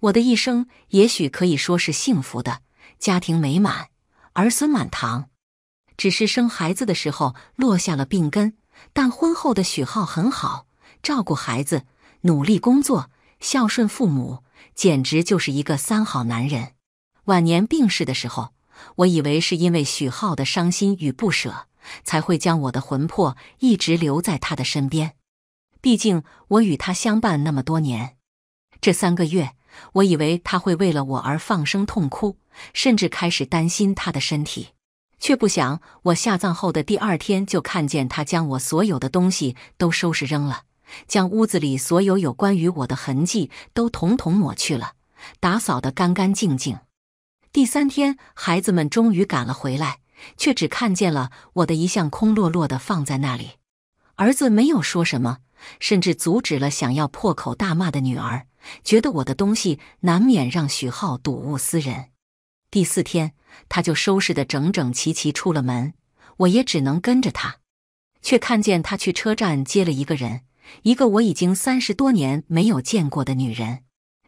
S1: 我的一生也许可以说是幸福的，家庭美满，儿孙满堂。只是生孩子的时候落下了病根，但婚后的许浩很好，照顾孩子，努力工作，孝顺父母，简直就是一个三好男人。晚年病逝的时候，我以为是因为许浩的伤心与不舍，才会将我的魂魄一直留在他的身边。毕竟我与他相伴那么多年，这三个月，我以为他会为了我而放声痛哭，甚至开始担心他的身体。却不想，我下葬后的第二天就看见他将我所有的东西都收拾扔了，将屋子里所有有关于我的痕迹都统统抹去了，打扫得干干净净。第三天，孩子们终于赶了回来，却只看见了我的遗像空落落的放在那里。儿子没有说什么，甚至阻止了想要破口大骂的女儿，觉得我的东西难免让许浩睹物思人。第四天。他就收拾得整整齐齐，出了门。我也只能跟着他，却看见他去车站接了一个人，一个我已经三十多年没有见过的女人。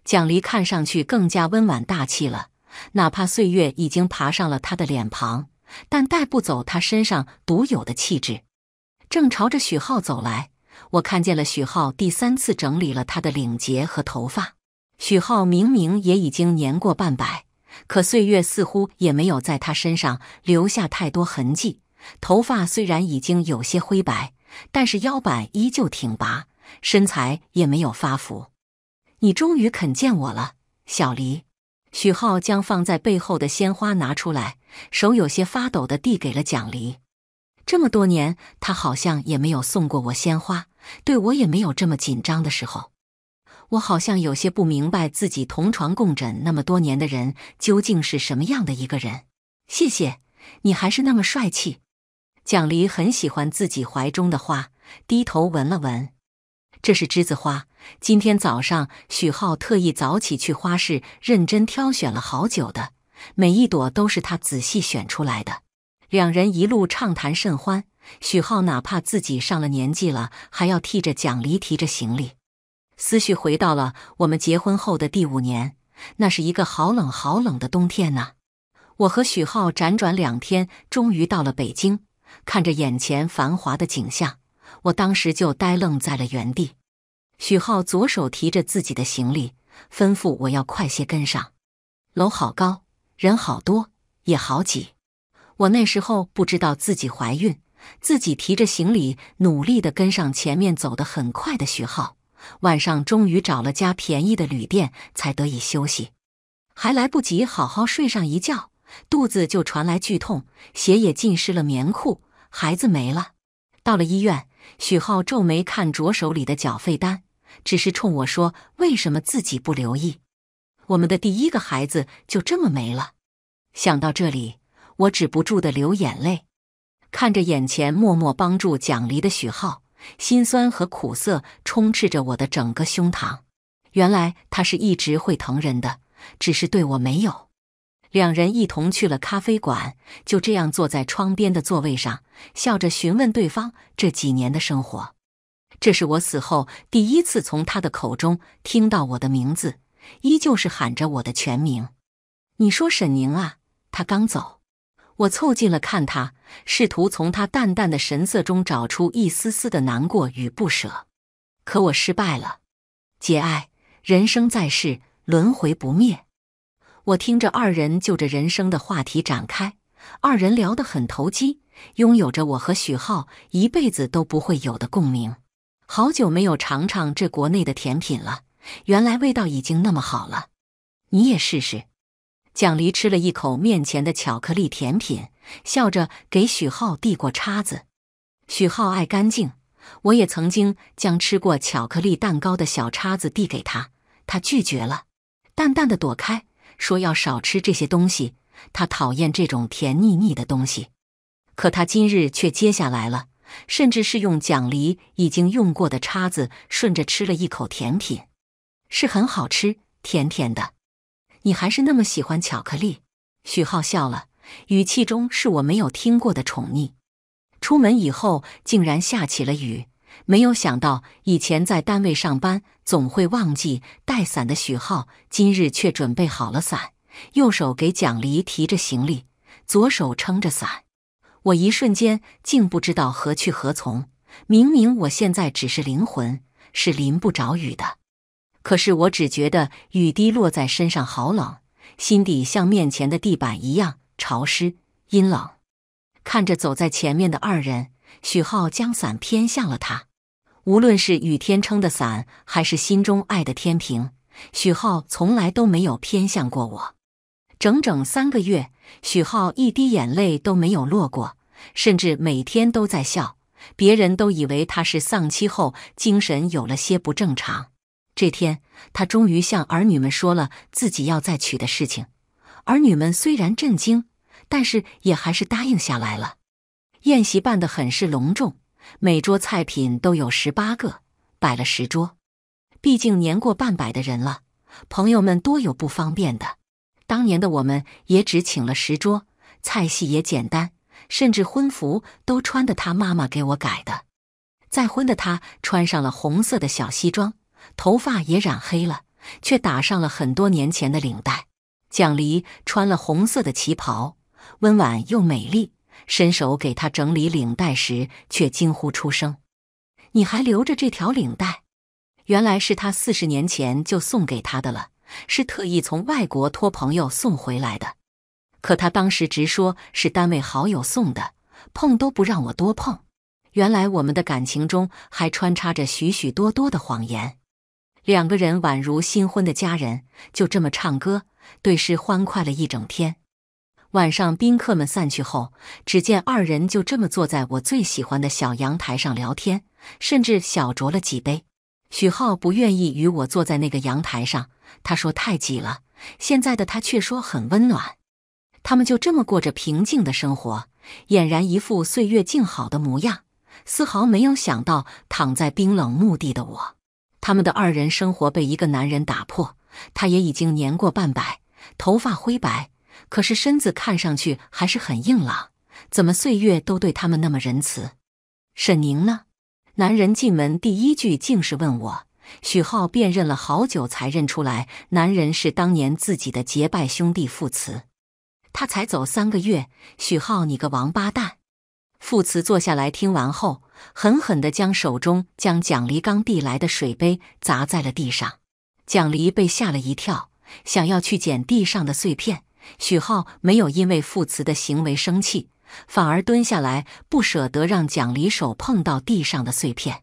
S1: 蒋黎看上去更加温婉大气了，哪怕岁月已经爬上了他的脸庞，但带不走他身上独有的气质。正朝着许浩走来，我看见了许浩第三次整理了他的领结和头发。许浩明明也已经年过半百。可岁月似乎也没有在他身上留下太多痕迹，头发虽然已经有些灰白，但是腰板依旧挺拔，身材也没有发福。你终于肯见我了，小黎。许浩将放在背后的鲜花拿出来，手有些发抖的递给了蒋黎。这么多年，他好像也没有送过我鲜花，对我也没有这么紧张的时候。我好像有些不明白，自己同床共枕那么多年的人究竟是什么样的一个人？谢谢你，还是那么帅气。蒋离很喜欢自己怀中的花，低头闻了闻，这是栀子花。今天早上，许浩特意早起去花市，认真挑选了好久的，每一朵都是他仔细选出来的。两人一路畅谈甚欢，许浩哪怕自己上了年纪了，还要替着蒋离提着行李。思绪回到了我们结婚后的第五年，那是一个好冷好冷的冬天呐。我和许浩辗转两天，终于到了北京。看着眼前繁华的景象，我当时就呆愣在了原地。许浩左手提着自己的行李，吩咐我要快些跟上。楼好高，人好多，也好挤。我那时候不知道自己怀孕，自己提着行李，努力地跟上前面走得很快的许浩。晚上终于找了家便宜的旅店，才得以休息。还来不及好好睡上一觉，肚子就传来剧痛，血也浸湿了棉裤，孩子没了。到了医院，许浩皱眉看着手里的缴费单，只是冲我说：“为什么自己不留意？我们的第一个孩子就这么没了。”想到这里，我止不住的流眼泪，看着眼前默默帮助蒋离的许浩。心酸和苦涩充斥着我的整个胸膛。原来他是一直会疼人的，只是对我没有。两人一同去了咖啡馆，就这样坐在窗边的座位上，笑着询问对方这几年的生活。这是我死后第一次从他的口中听到我的名字，依旧是喊着我的全名。你说沈宁啊，他刚走。我凑近了看他，试图从他淡淡的神色中找出一丝丝的难过与不舍，可我失败了。姐哀，人生在世，轮回不灭。我听着二人就着人生的话题展开，二人聊得很投机，拥有着我和许浩一辈子都不会有的共鸣。好久没有尝尝这国内的甜品了，原来味道已经那么好了。你也试试。蒋黎吃了一口面前的巧克力甜品，笑着给许浩递过叉子。许浩爱干净，我也曾经将吃过巧克力蛋糕的小叉子递给他，他拒绝了，淡淡的躲开，说要少吃这些东西。他讨厌这种甜腻腻的东西，可他今日却接下来了，甚至是用蒋黎已经用过的叉子顺着吃了一口甜品，是很好吃，甜甜的。你还是那么喜欢巧克力，许浩笑了，语气中是我没有听过的宠溺。出门以后，竟然下起了雨。没有想到，以前在单位上班总会忘记带伞的许浩，今日却准备好了伞，右手给蒋黎提着行李，左手撑着伞。我一瞬间竟不知道何去何从。明明我现在只是灵魂，是淋不着雨的。可是我只觉得雨滴落在身上好冷，心底像面前的地板一样潮湿阴冷。看着走在前面的二人，许浩将伞偏向了他。无论是雨天撑的伞，还是心中爱的天平，许浩从来都没有偏向过我。整整三个月，许浩一滴眼泪都没有落过，甚至每天都在笑。别人都以为他是丧妻后精神有了些不正常。这天，他终于向儿女们说了自己要再娶的事情。儿女们虽然震惊，但是也还是答应下来了。宴席办得很是隆重，每桌菜品都有十八个，摆了十桌。毕竟年过半百的人了，朋友们多有不方便的。当年的我们也只请了十桌，菜系也简单，甚至婚服都穿的他妈妈给我改的。再婚的他穿上了红色的小西装。头发也染黑了，却打上了很多年前的领带。蒋黎穿了红色的旗袍，温婉又美丽。伸手给他整理领带时，却惊呼出声：“你还留着这条领带？原来是他四十年前就送给他的了，是特意从外国托朋友送回来的。可他当时直说是单位好友送的，碰都不让我多碰。原来我们的感情中还穿插着许许多多的谎言。”两个人宛如新婚的家人，就这么唱歌对视，欢快了一整天。晚上宾客们散去后，只见二人就这么坐在我最喜欢的小阳台上聊天，甚至小酌了几杯。许浩不愿意与我坐在那个阳台上，他说太挤了。现在的他却说很温暖。他们就这么过着平静的生活，俨然一副岁月静好的模样，丝毫没有想到躺在冰冷墓地的我。他们的二人生活被一个男人打破，他也已经年过半百，头发灰白，可是身子看上去还是很硬朗。怎么岁月都对他们那么仁慈？沈宁呢？男人进门第一句竟是问我。许浩辨认了好久才认出来，男人是当年自己的结拜兄弟傅慈。他才走三个月，许浩你个王八蛋！傅慈坐下来听完后。狠狠地将手中将蒋离刚递来的水杯砸在了地上，蒋离被吓了一跳，想要去捡地上的碎片。许浩没有因为傅慈的行为生气，反而蹲下来，不舍得让蒋离手碰到地上的碎片。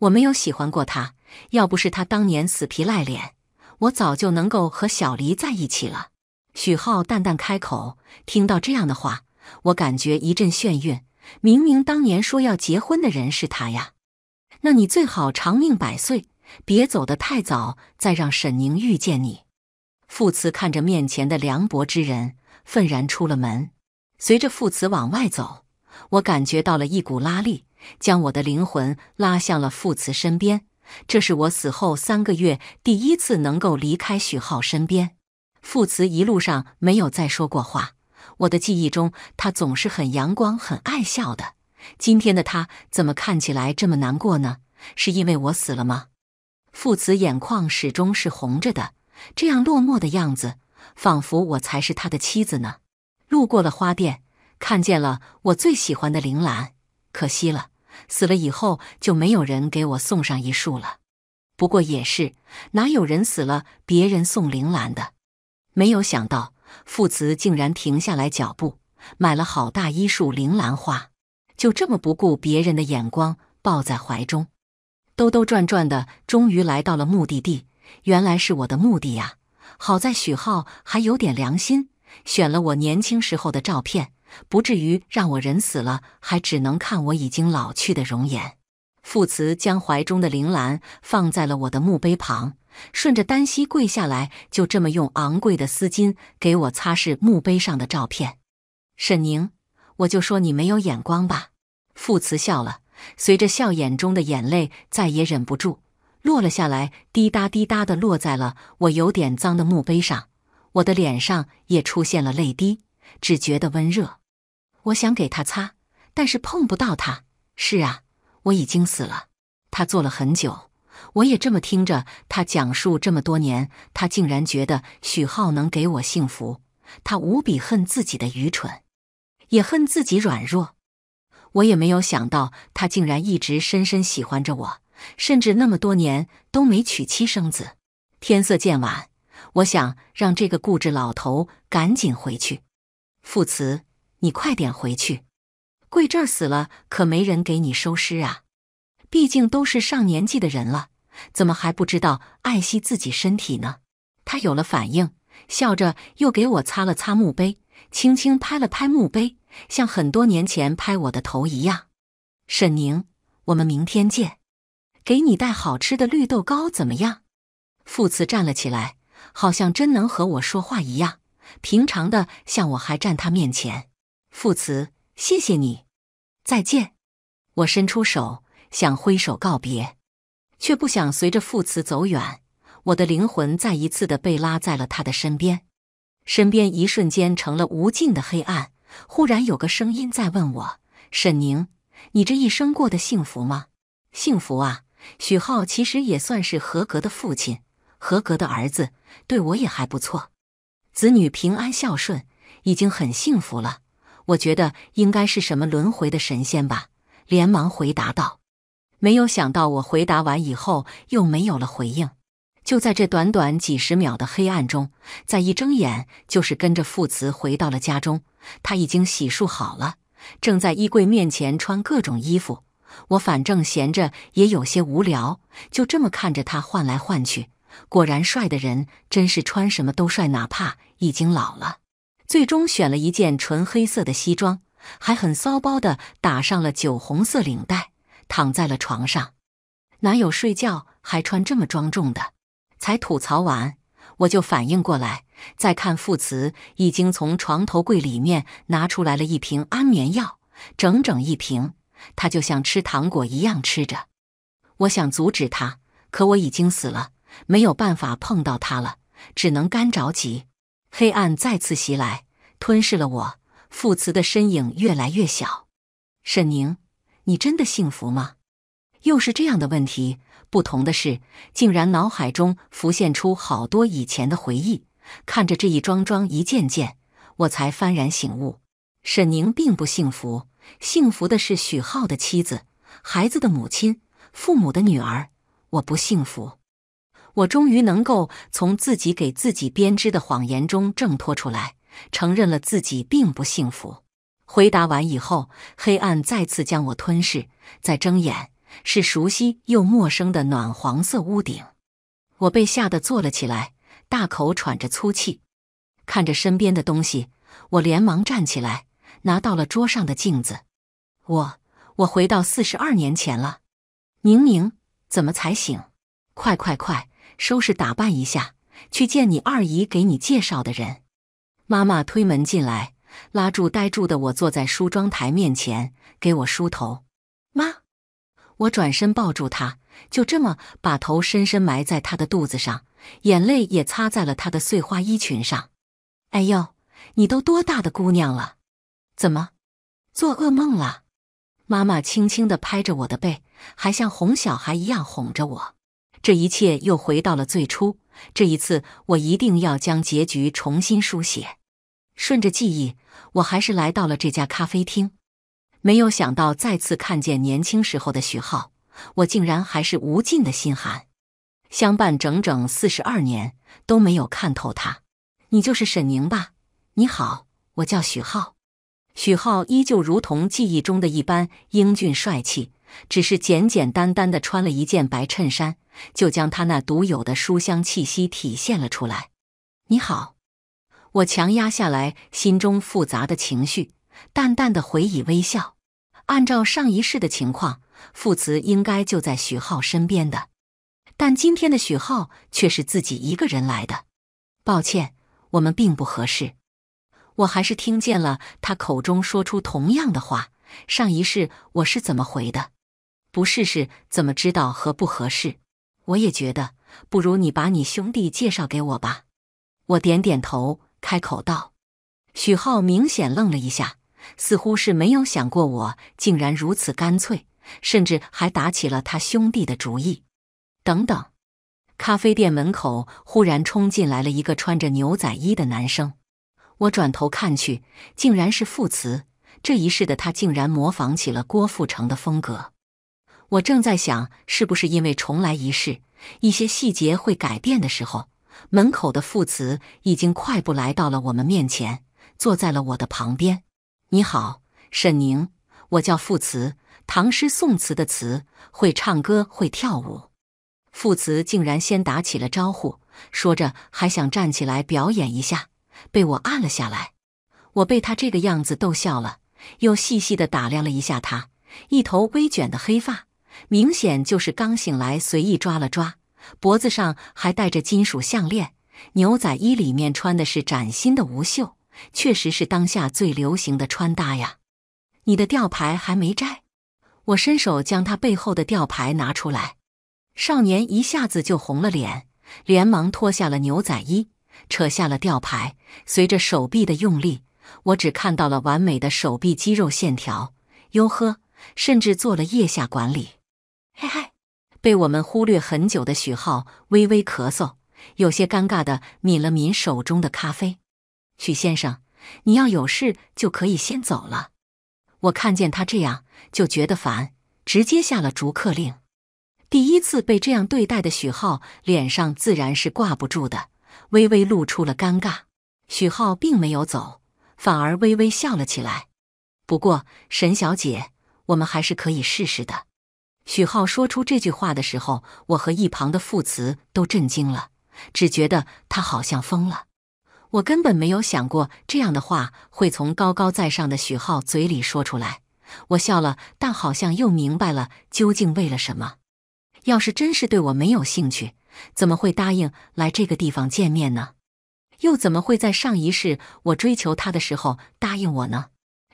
S1: 我没有喜欢过他，要不是他当年死皮赖脸，我早就能够和小黎在一起了。许浩淡淡开口，听到这样的话，我感觉一阵眩晕。明明当年说要结婚的人是他呀，那你最好长命百岁，别走得太早，再让沈宁遇见你。傅慈看着面前的凉薄之人，愤然出了门。随着傅慈往外走，我感觉到了一股拉力，将我的灵魂拉向了傅慈身边。这是我死后三个月第一次能够离开许浩身边。傅慈一路上没有再说过话。我的记忆中，他总是很阳光、很爱笑的。今天的他怎么看起来这么难过呢？是因为我死了吗？父慈眼眶始终是红着的，这样落寞的样子，仿佛我才是他的妻子呢。路过了花店，看见了我最喜欢的铃兰，可惜了，死了以后就没有人给我送上一束了。不过也是，哪有人死了别人送铃兰的？没有想到。傅慈竟然停下来脚步，买了好大一束铃兰花，就这么不顾别人的眼光抱在怀中，兜兜转转的，终于来到了目的地。原来是我的墓地呀！好在许浩还有点良心，选了我年轻时候的照片，不至于让我人死了还只能看我已经老去的容颜。傅慈将怀中的铃兰放在了我的墓碑旁。顺着单膝跪下来，就这么用昂贵的丝巾给我擦拭墓碑上的照片。沈宁，我就说你没有眼光吧。傅慈笑了，随着笑眼中的眼泪再也忍不住落了下来，滴答滴答地落在了我有点脏的墓碑上。我的脸上也出现了泪滴，只觉得温热。我想给他擦，但是碰不到他。是啊，我已经死了。他坐了很久。我也这么听着，他讲述这么多年，他竟然觉得许浩能给我幸福，他无比恨自己的愚蠢，也恨自己软弱。我也没有想到，他竟然一直深深喜欢着我，甚至那么多年都没娶妻生子。天色渐晚，我想让这个固执老头赶紧回去。父慈，你快点回去，跪这儿死了可没人给你收尸啊！毕竟都是上年纪的人了。怎么还不知道爱惜自己身体呢？他有了反应，笑着又给我擦了擦墓碑，轻轻拍了拍墓碑，像很多年前拍我的头一样。沈宁，我们明天见，给你带好吃的绿豆糕怎么样？傅慈站了起来，好像真能和我说话一样，平常的像我还站他面前。傅慈，谢谢你，再见。我伸出手，想挥手告别。却不想随着父慈走远，我的灵魂再一次的被拉在了他的身边，身边一瞬间成了无尽的黑暗。忽然有个声音在问我：“沈宁，你这一生过得幸福吗？”“幸福啊，许浩其实也算是合格的父亲，合格的儿子，对我也还不错，子女平安孝顺，已经很幸福了。”我觉得应该是什么轮回的神仙吧，连忙回答道。没有想到，我回答完以后又没有了回应。就在这短短几十秒的黑暗中，再一睁眼就是跟着父慈回到了家中。他已经洗漱好了，正在衣柜面前穿各种衣服。我反正闲着也有些无聊，就这么看着他换来换去。果然，帅的人真是穿什么都帅，哪怕已经老了。最终选了一件纯黑色的西装，还很骚包的打上了酒红色领带。躺在了床上，哪有睡觉还穿这么庄重的？才吐槽完，我就反应过来，再看傅慈已经从床头柜里面拿出来了一瓶安眠药，整整一瓶，他就像吃糖果一样吃着。我想阻止他，可我已经死了，没有办法碰到他了，只能干着急。黑暗再次袭来，吞噬了我，傅慈的身影越来越小。沈宁。你真的幸福吗？又是这样的问题。不同的是，竟然脑海中浮现出好多以前的回忆。看着这一桩桩一件件，我才幡然醒悟：沈宁并不幸福，幸福的是许浩的妻子、孩子的母亲、父母的女儿。我不幸福。我终于能够从自己给自己编织的谎言中挣脱出来，承认了自己并不幸福。回答完以后，黑暗再次将我吞噬。再睁眼，是熟悉又陌生的暖黄色屋顶。我被吓得坐了起来，大口喘着粗气，看着身边的东西，我连忙站起来，拿到了桌上的镜子。我……我回到四十二年前了。宁宁，怎么才醒？快快快，收拾打扮一下，去见你二姨给你介绍的人。妈妈推门进来。拉住呆住的我，坐在梳妆台面前给我梳头。妈，我转身抱住她，就这么把头深深埋在她的肚子上，眼泪也擦在了她的碎花衣裙上。哎呦，你都多大的姑娘了？怎么做噩梦了？妈妈轻轻地拍着我的背，还像哄小孩一样哄着我。这一切又回到了最初。这一次，我一定要将结局重新书写。顺着记忆，我还是来到了这家咖啡厅。没有想到再次看见年轻时候的许浩，我竟然还是无尽的心寒。相伴整整四十二年，都没有看透他。你就是沈宁吧？你好，我叫许浩。许浩依旧如同记忆中的一般英俊帅气，只是简简单单的穿了一件白衬衫，就将他那独有的书香气息体现了出来。你好。我强压下来心中复杂的情绪，淡淡的回以微笑。按照上一世的情况，傅慈应该就在许浩身边的，但今天的许浩却是自己一个人来的。抱歉，我们并不合适。我还是听见了他口中说出同样的话。上一世我是怎么回的？不试试怎么知道合不合适？我也觉得，不如你把你兄弟介绍给我吧。我点点头。开口道，许浩明显愣了一下，似乎是没有想过我竟然如此干脆，甚至还打起了他兄弟的主意。等等，咖啡店门口忽然冲进来了一个穿着牛仔衣的男生，我转头看去，竟然是傅慈。这一世的他竟然模仿起了郭富城的风格。我正在想是不是因为重来一世，一些细节会改变的时候。门口的傅慈已经快步来到了我们面前，坐在了我的旁边。你好，沈宁，我叫傅慈，唐诗宋词的词，会唱歌，会跳舞。傅慈竟然先打起了招呼，说着还想站起来表演一下，被我按了下来。我被他这个样子逗笑了，又细细的打量了一下他，一头微卷的黑发，明显就是刚醒来随意抓了抓。脖子上还戴着金属项链，牛仔衣里面穿的是崭新的无袖，确实是当下最流行的穿搭呀。你的吊牌还没摘？我伸手将他背后的吊牌拿出来，少年一下子就红了脸，连忙脱下了牛仔衣，扯下了吊牌。随着手臂的用力，我只看到了完美的手臂肌肉线条。哟呵，甚至做了腋下管理。嘿嘿。被我们忽略很久的许浩微微咳嗽，有些尴尬的抿了抿手中的咖啡。许先生，你要有事就可以先走了。我看见他这样就觉得烦，直接下了逐客令。第一次被这样对待的许浩脸上自然是挂不住的，微微露出了尴尬。许浩并没有走，反而微微笑了起来。不过，沈小姐，我们还是可以试试的。许浩说出这句话的时候，我和一旁的傅慈都震惊了，只觉得他好像疯了。我根本没有想过这样的话会从高高在上的许浩嘴里说出来。我笑了，但好像又明白了究竟为了什么。要是真是对我没有兴趣，怎么会答应来这个地方见面呢？又怎么会在上一世我追求他的时候答应我呢？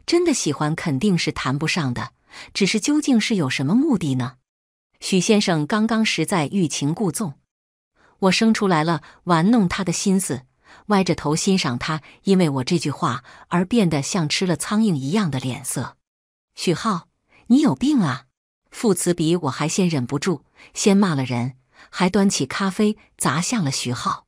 S1: 真的喜欢肯定是谈不上的。只是，究竟是有什么目的呢？许先生刚刚实在欲擒故纵，我生出来了玩弄他的心思，歪着头欣赏他，因为我这句话而变得像吃了苍蝇一样的脸色。许浩，你有病啊！傅慈比我还先忍不住，先骂了人，还端起咖啡砸向了许浩。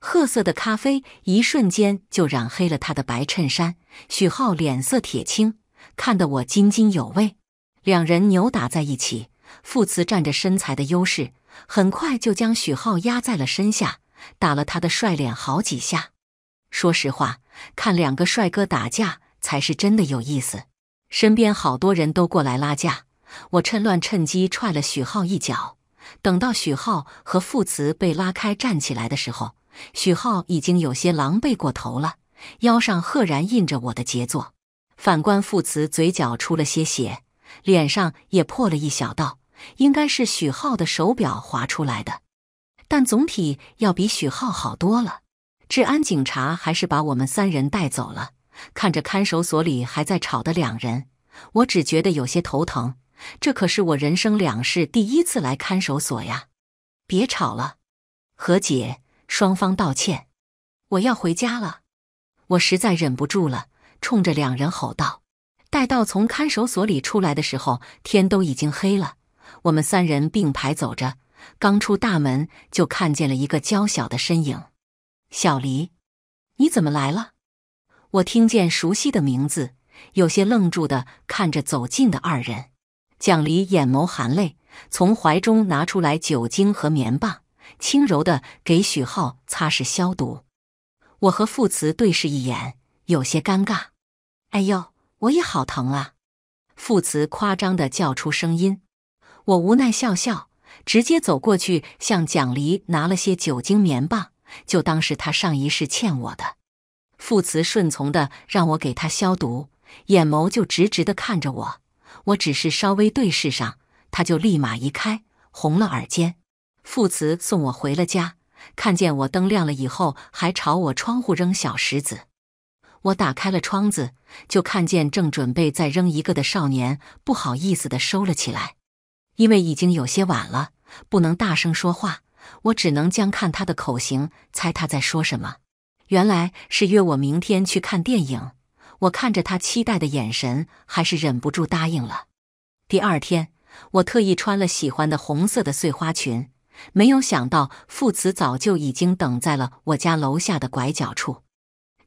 S1: 褐色的咖啡一瞬间就染黑了他的白衬衫。许浩脸色铁青。看得我津津有味，两人扭打在一起。傅慈占着身材的优势，很快就将许浩压在了身下，打了他的帅脸好几下。说实话，看两个帅哥打架才是真的有意思。身边好多人都过来拉架，我趁乱趁机踹了许浩一脚。等到许浩和傅慈被拉开站起来的时候，许浩已经有些狼狈过头了，腰上赫然印着我的杰作。反观傅慈，嘴角出了些血，脸上也破了一小道，应该是许浩的手表划出来的，但总体要比许浩好多了。治安警察还是把我们三人带走了。看着看守所里还在吵的两人，我只觉得有些头疼。这可是我人生两世第一次来看守所呀！别吵了，和解，双方道歉。我要回家了，我实在忍不住了。冲着两人吼道。待到从看守所里出来的时候，天都已经黑了。我们三人并排走着，刚出大门就看见了一个娇小的身影。小黎，你怎么来了？我听见熟悉的名字，有些愣住的看着走近的二人。蒋黎眼眸含泪，从怀中拿出来酒精和棉棒，轻柔的给许浩擦拭消毒。我和傅慈对视一眼，有些尴尬。哎呦，我也好疼啊！傅慈夸张的叫出声音，我无奈笑笑，直接走过去向蒋黎拿了些酒精棉棒，就当是他上一世欠我的。傅慈顺从的让我给他消毒，眼眸就直直的看着我，我只是稍微对视上，他就立马移开，红了耳尖。傅慈送我回了家，看见我灯亮了以后，还朝我窗户扔小石子。我打开了窗子，就看见正准备再扔一个的少年，不好意思地收了起来。因为已经有些晚了，不能大声说话，我只能将看他的口型，猜他在说什么。原来是约我明天去看电影。我看着他期待的眼神，还是忍不住答应了。第二天，我特意穿了喜欢的红色的碎花裙，没有想到父慈早就已经等在了我家楼下的拐角处。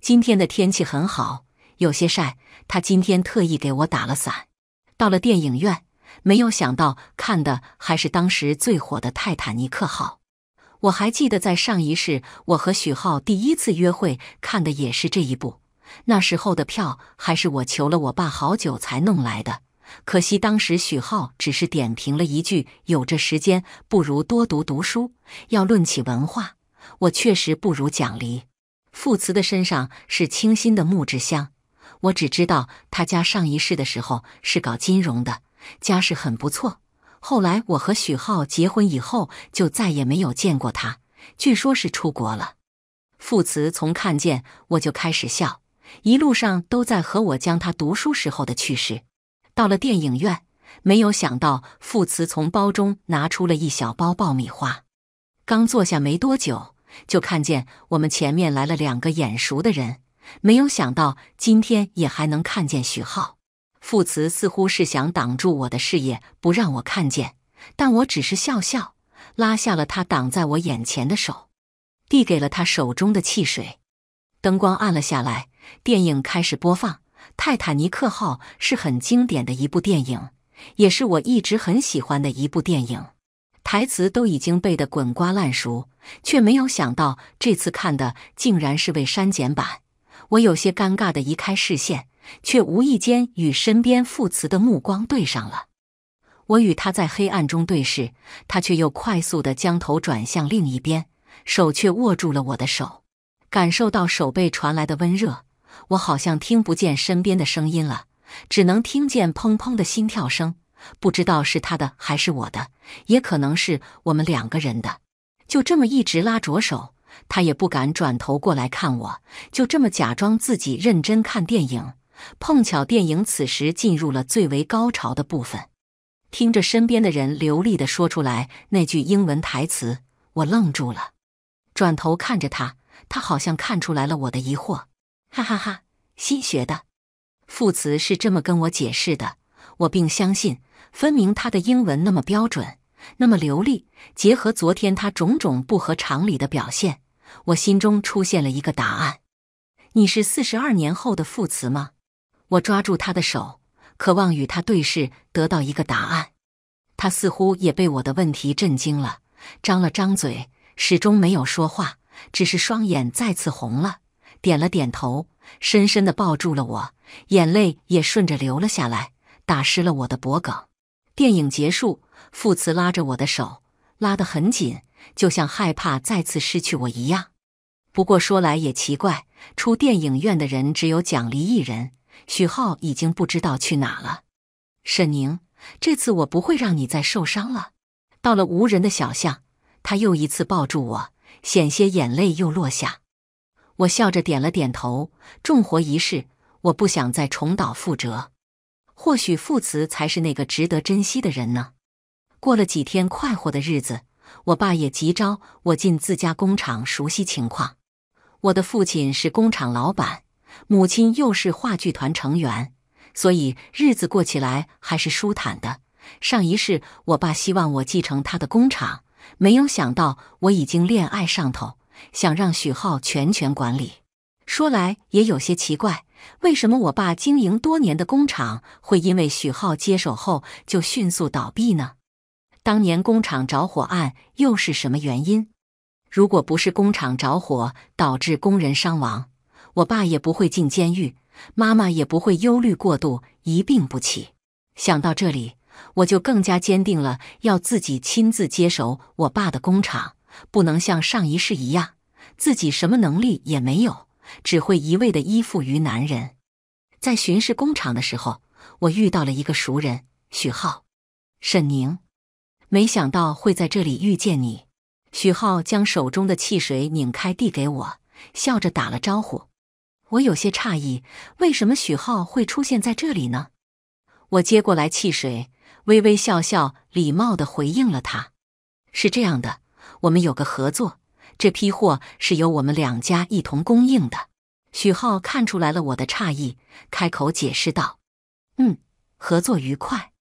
S1: 今天的天气很好，有些晒。他今天特意给我打了伞。到了电影院，没有想到看的还是当时最火的《泰坦尼克号》。我还记得在上一世，我和许浩第一次约会看的也是这一部。那时候的票还是我求了我爸好久才弄来的。可惜当时许浩只是点评了一句：“有这时间，不如多读读书。”要论起文化，我确实不如蒋黎。傅慈的身上是清新的木质香，我只知道他家上一世的时候是搞金融的，家世很不错。后来我和许浩结婚以后，就再也没有见过他，据说是出国了。傅慈从看见我就开始笑，一路上都在和我讲他读书时候的趣事。到了电影院，没有想到傅慈从包中拿出了一小包爆米花，刚坐下没多久。就看见我们前面来了两个眼熟的人，没有想到今天也还能看见许浩。傅慈似乎是想挡住我的视野，不让我看见，但我只是笑笑，拉下了他挡在我眼前的手，递给了他手中的汽水。灯光暗了下来，电影开始播放。《泰坦尼克号》是很经典的一部电影，也是我一直很喜欢的一部电影。台词都已经背得滚瓜烂熟，却没有想到这次看的竟然是未删减版。我有些尴尬的移开视线，却无意间与身边副词的目光对上了。我与他在黑暗中对视，他却又快速的将头转向另一边，手却握住了我的手，感受到手背传来的温热。我好像听不见身边的声音了，只能听见砰砰的心跳声。不知道是他的还是我的，也可能是我们两个人的。就这么一直拉着手，他也不敢转头过来看我，就这么假装自己认真看电影。碰巧电影此时进入了最为高潮的部分，听着身边的人流利的说出来那句英文台词，我愣住了，转头看着他，他好像看出来了我的疑惑，哈哈哈，新学的副词是这么跟我解释的，我并相信。分明他的英文那么标准，那么流利，结合昨天他种种不合常理的表现，我心中出现了一个答案：你是四十二年后的副词吗？我抓住他的手，渴望与他对视，得到一个答案。他似乎也被我的问题震惊了，张了张嘴，始终没有说话，只是双眼再次红了，点了点头，深深的抱住了我，眼泪也顺着流了下来，打湿了我的脖梗。电影结束，傅慈拉着我的手，拉得很紧，就像害怕再次失去我一样。不过说来也奇怪，出电影院的人只有蒋黎一人，许浩已经不知道去哪了。沈宁，这次我不会让你再受伤了。到了无人的小巷，他又一次抱住我，险些眼泪又落下。我笑着点了点头，重活一世，我不想再重蹈覆辙。或许父慈才是那个值得珍惜的人呢。过了几天快活的日子，我爸也急招我进自家工厂熟悉情况。我的父亲是工厂老板，母亲又是话剧团成员，所以日子过起来还是舒坦的。上一世，我爸希望我继承他的工厂，没有想到我已经恋爱上头，想让许浩全权管理。说来也有些奇怪，为什么我爸经营多年的工厂会因为许浩接手后就迅速倒闭呢？当年工厂着火案又是什么原因？如果不是工厂着火导致工人伤亡，我爸也不会进监狱，妈妈也不会忧虑过度一病不起。想到这里，我就更加坚定了要自己亲自接手我爸的工厂，不能像上一世一样，自己什么能力也没有。只会一味的依附于男人。在巡视工厂的时候，我遇到了一个熟人，许浩、沈宁。没想到会在这里遇见你。许浩将手中的汽水拧开，递给我，笑着打了招呼。我有些诧异，为什么许浩会出现在这里呢？我接过来汽水，微微笑笑，礼貌的回应了他。是这样的，我们有个合作。这批货是由我们两家一同供应的。许浩看出来了我的诧异，开口解释道：“嗯，合作愉快。”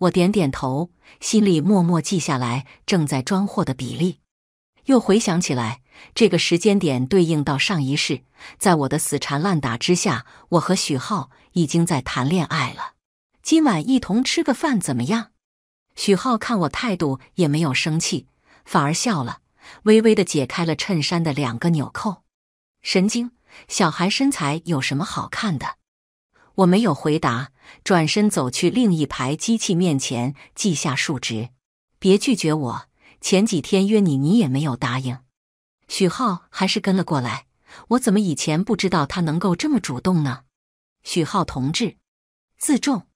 S1: 我点点头，心里默默记下来正在装货的比例。又回想起来，这个时间点对应到上一世，在我的死缠烂打之下，我和许浩已经在谈恋爱了。今晚一同吃个饭怎么样？许浩看我态度也没有生气，反而笑了。微微的解开了衬衫的两个纽扣。神经，小孩身材有什么好看的？我没有回答，转身走去另一排机器面前，记下数值。别拒绝我，前几天约你，你也没有答应。许浩还是跟了过来。我怎么以前不知道他能够这么主动呢？许浩同志，自重！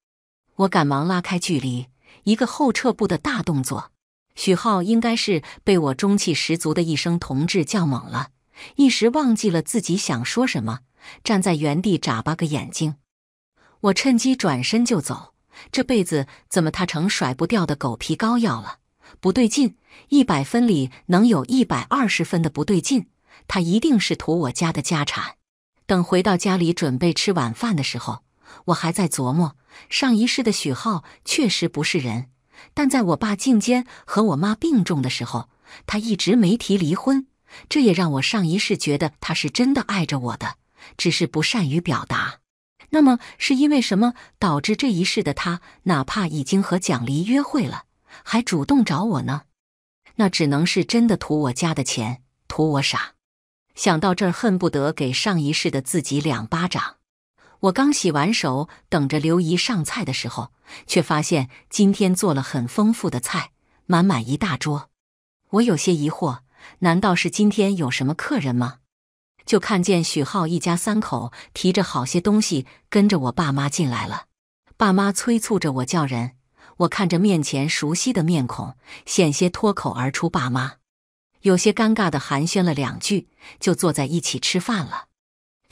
S1: 我赶忙拉开距离，一个后撤步的大动作。许浩应该是被我中气十足的一声“同志”叫懵了，一时忘记了自己想说什么，站在原地眨巴个眼睛。我趁机转身就走。这辈子怎么他成甩不掉的狗皮膏药了？不对劲，一百分里能有一百二十分的不对劲，他一定是图我家的家产。等回到家里准备吃晚饭的时候，我还在琢磨，上一世的许浩确实不是人。但在我爸进监和我妈病重的时候，他一直没提离婚，这也让我上一世觉得他是真的爱着我的，只是不善于表达。那么是因为什么导致这一世的他，哪怕已经和蒋离约会了，还主动找我呢？那只能是真的图我家的钱，图我傻。想到这儿，恨不得给上一世的自己两巴掌。我刚洗完手，等着刘姨上菜的时候，却发现今天做了很丰富的菜，满满一大桌。我有些疑惑，难道是今天有什么客人吗？就看见许浩一家三口提着好些东西跟着我爸妈进来了。爸妈催促着我叫人，我看着面前熟悉的面孔，险些脱口而出“爸妈”，有些尴尬的寒暄了两句，就坐在一起吃饭了。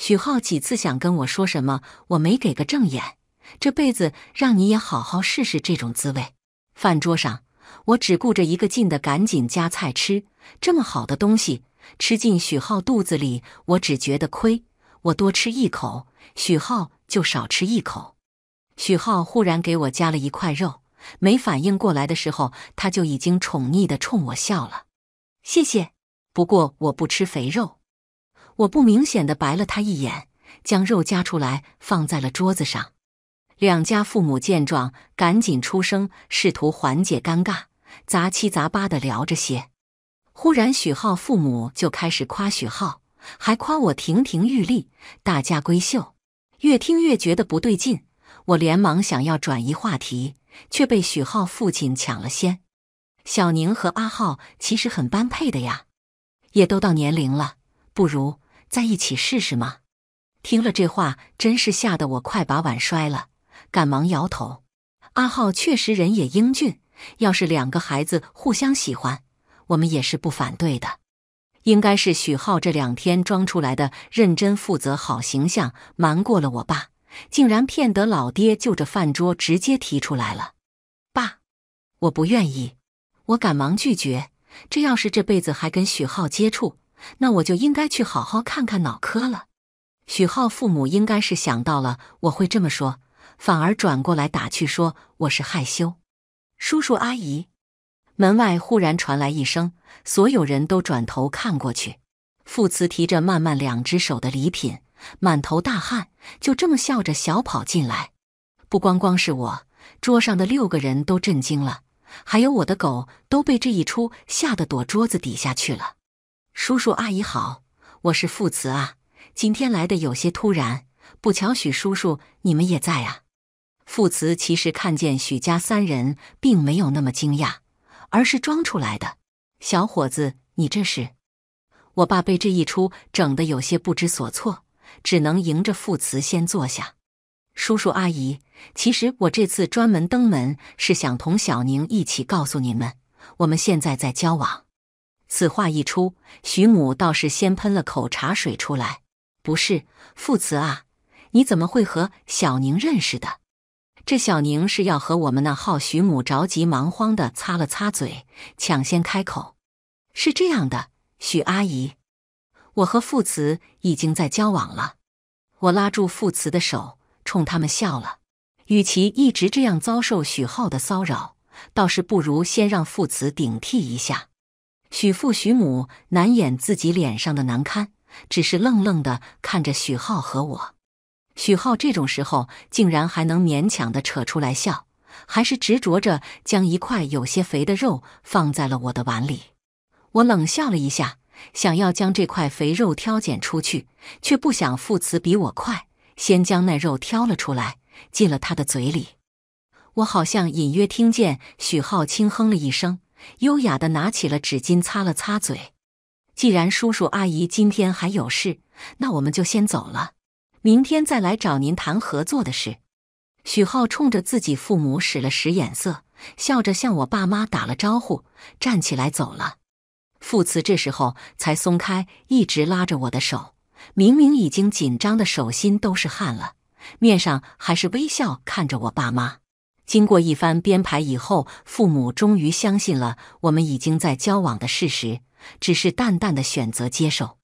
S1: 许浩几次想跟我说什么，我没给个正眼。这辈子让你也好好试试这种滋味。饭桌上，我只顾着一个劲的赶紧夹菜吃，这么好的东西吃进许浩肚子里，我只觉得亏。我多吃一口，许浩就少吃一口。许浩忽然给我夹了一块肉，没反应过来的时候，他就已经宠溺的冲我笑了。谢谢，不过我不吃肥肉。我不明显的白了他一眼，将肉夹出来放在了桌子上。两家父母见状，赶紧出声，试图缓解尴尬，杂七杂八的聊着些。忽然，许浩父母就开始夸许浩，还夸我亭亭玉立，大家闺秀。越听越觉得不对劲，我连忙想要转移话题，却被许浩父亲抢了先：“小宁和阿浩其实很般配的呀，也都到年龄了，不如……”在一起试试吗？听了这话，真是吓得我快把碗摔了，赶忙摇头。阿浩确实人也英俊，要是两个孩子互相喜欢，我们也是不反对的。应该是许浩这两天装出来的认真负责好形象瞒过了我爸，竟然骗得老爹就着饭桌直接提出来了。爸，我不愿意，我赶忙拒绝。这要是这辈子还跟许浩接触。那我就应该去好好看看脑科了。许浩父母应该是想到了我会这么说，反而转过来打趣说我是害羞。叔叔阿姨，门外忽然传来一声，所有人都转头看过去。父慈提着慢慢两只手的礼品，满头大汗，就这么笑着小跑进来。不光光是我，桌上的六个人都震惊了，还有我的狗都被这一出吓得躲桌子底下去了。叔叔阿姨好，我是傅慈啊。今天来的有些突然，不巧许叔叔你们也在啊。傅慈其实看见许家三人，并没有那么惊讶，而是装出来的。小伙子，你这是？我爸被这一出整得有些不知所措，只能迎着傅慈先坐下。叔叔阿姨，其实我这次专门登门，是想同小宁一起告诉你们，我们现在在交往。此话一出，徐母倒是先喷了口茶水出来。不是傅慈啊，你怎么会和小宁认识的？这小宁是要和我们那号徐母着急忙慌的擦了擦嘴，抢先开口：“是这样的，许阿姨，我和傅慈已经在交往了。”我拉住傅慈的手，冲他们笑了。与其一直这样遭受许浩的骚扰，倒是不如先让傅慈顶替一下。许父、许母难掩自己脸上的难堪，只是愣愣的看着许浩和我。许浩这种时候竟然还能勉强的扯出来笑，还是执着着将一块有些肥的肉放在了我的碗里。我冷笑了一下，想要将这块肥肉挑拣出去，却不想父慈比我快，先将那肉挑了出来，进了他的嘴里。我好像隐约听见许浩轻哼了一声。优雅的拿起了纸巾擦了擦嘴，既然叔叔阿姨今天还有事，那我们就先走了，明天再来找您谈合作的事。许浩冲着自己父母使了使眼色，笑着向我爸妈打了招呼，站起来走了。父慈这时候才松开一直拉着我的手，明明已经紧张的手心都是汗了，面上还是微笑看着我爸妈。经过一番编排以后，父母终于相信了我们已经在交往的事实，只是淡淡的选择接受。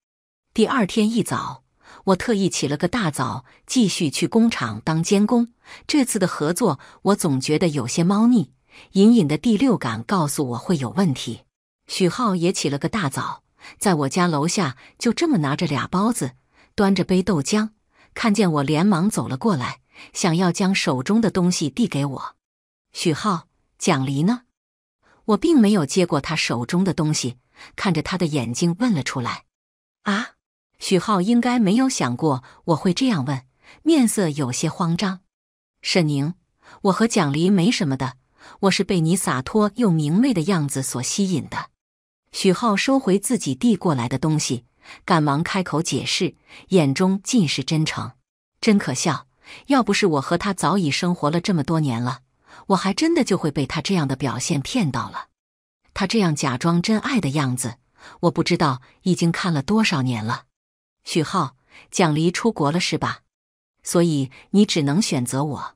S1: 第二天一早，我特意起了个大早，继续去工厂当监工。这次的合作，我总觉得有些猫腻，隐隐的第六感告诉我会有问题。许浩也起了个大早，在我家楼下，就这么拿着俩包子，端着杯豆浆，看见我，连忙走了过来。想要将手中的东西递给我，许浩，蒋黎呢？我并没有接过他手中的东西，看着他的眼睛问了出来。啊，许浩应该没有想过我会这样问，面色有些慌张。沈宁，我和蒋黎没什么的，我是被你洒脱又明媚的样子所吸引的。许浩收回自己递过来的东西，赶忙开口解释，眼中尽是真诚。真可笑。要不是我和他早已生活了这么多年了，我还真的就会被他这样的表现骗到了。他这样假装真爱的样子，我不知道已经看了多少年了。许浩，蒋离出国了是吧？所以你只能选择我。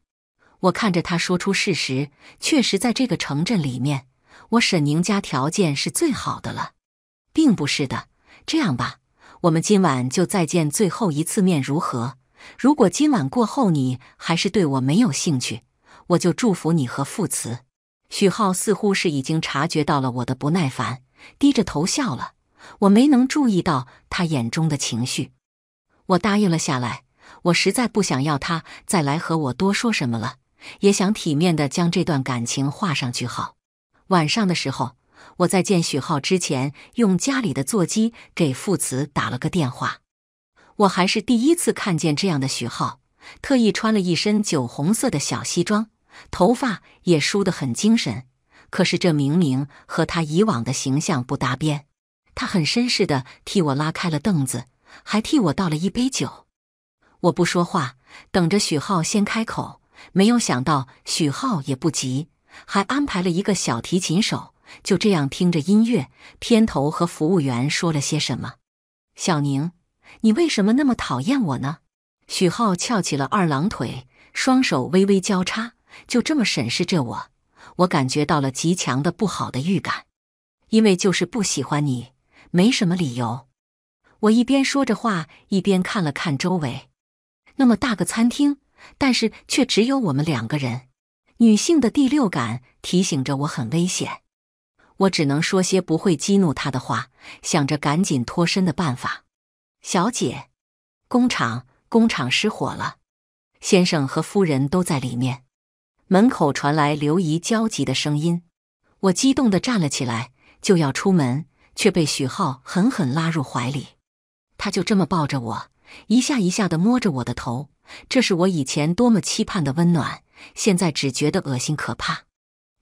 S1: 我看着他说出事实，确实在这个城镇里面，我沈宁家条件是最好的了，并不是的。这样吧，我们今晚就再见最后一次面，如何？如果今晚过后你还是对我没有兴趣，我就祝福你和父慈。许浩似乎是已经察觉到了我的不耐烦，低着头笑了。我没能注意到他眼中的情绪。我答应了下来。我实在不想要他再来和我多说什么了，也想体面的将这段感情画上句号。晚上的时候，我在见许浩之前，用家里的座机给父慈打了个电话。我还是第一次看见这样的许浩，特意穿了一身酒红色的小西装，头发也梳得很精神。可是这明明和他以往的形象不搭边。他很绅士地替我拉开了凳子，还替我倒了一杯酒。我不说话，等着许浩先开口。没有想到许浩也不急，还安排了一个小提琴手，就这样听着音乐。偏头和服务员说了些什么，小宁。你为什么那么讨厌我呢？许浩翘起了二郎腿，双手微微交叉，就这么审视着我。我感觉到了极强的不好的预感，因为就是不喜欢你，没什么理由。我一边说着话，一边看了看周围，那么大个餐厅，但是却只有我们两个人。女性的第六感提醒着我很危险，我只能说些不会激怒他的话，想着赶紧脱身的办法。小姐，工厂工厂失火了，先生和夫人都在里面。门口传来刘姨焦急的声音。我激动的站了起来，就要出门，却被许浩狠狠拉入怀里。他就这么抱着我，一下一下的摸着我的头。这是我以前多么期盼的温暖，现在只觉得恶心可怕。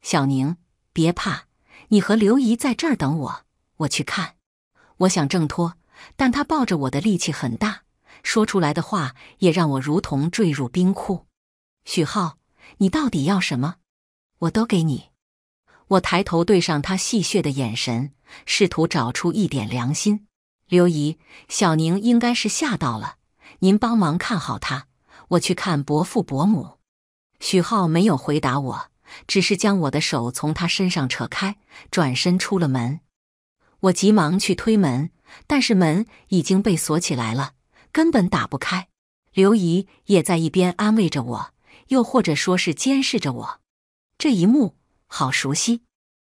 S1: 小宁，别怕，你和刘姨在这儿等我，我去看。我想挣脱。但他抱着我的力气很大，说出来的话也让我如同坠入冰窟。许浩，你到底要什么？我都给你。我抬头对上他戏谑的眼神，试图找出一点良心。刘姨，小宁应该是吓到了，您帮忙看好他，我去看伯父伯母。许浩没有回答我，只是将我的手从他身上扯开，转身出了门。我急忙去推门。但是门已经被锁起来了，根本打不开。刘姨也在一边安慰着我，又或者说是监视着我。这一幕好熟悉，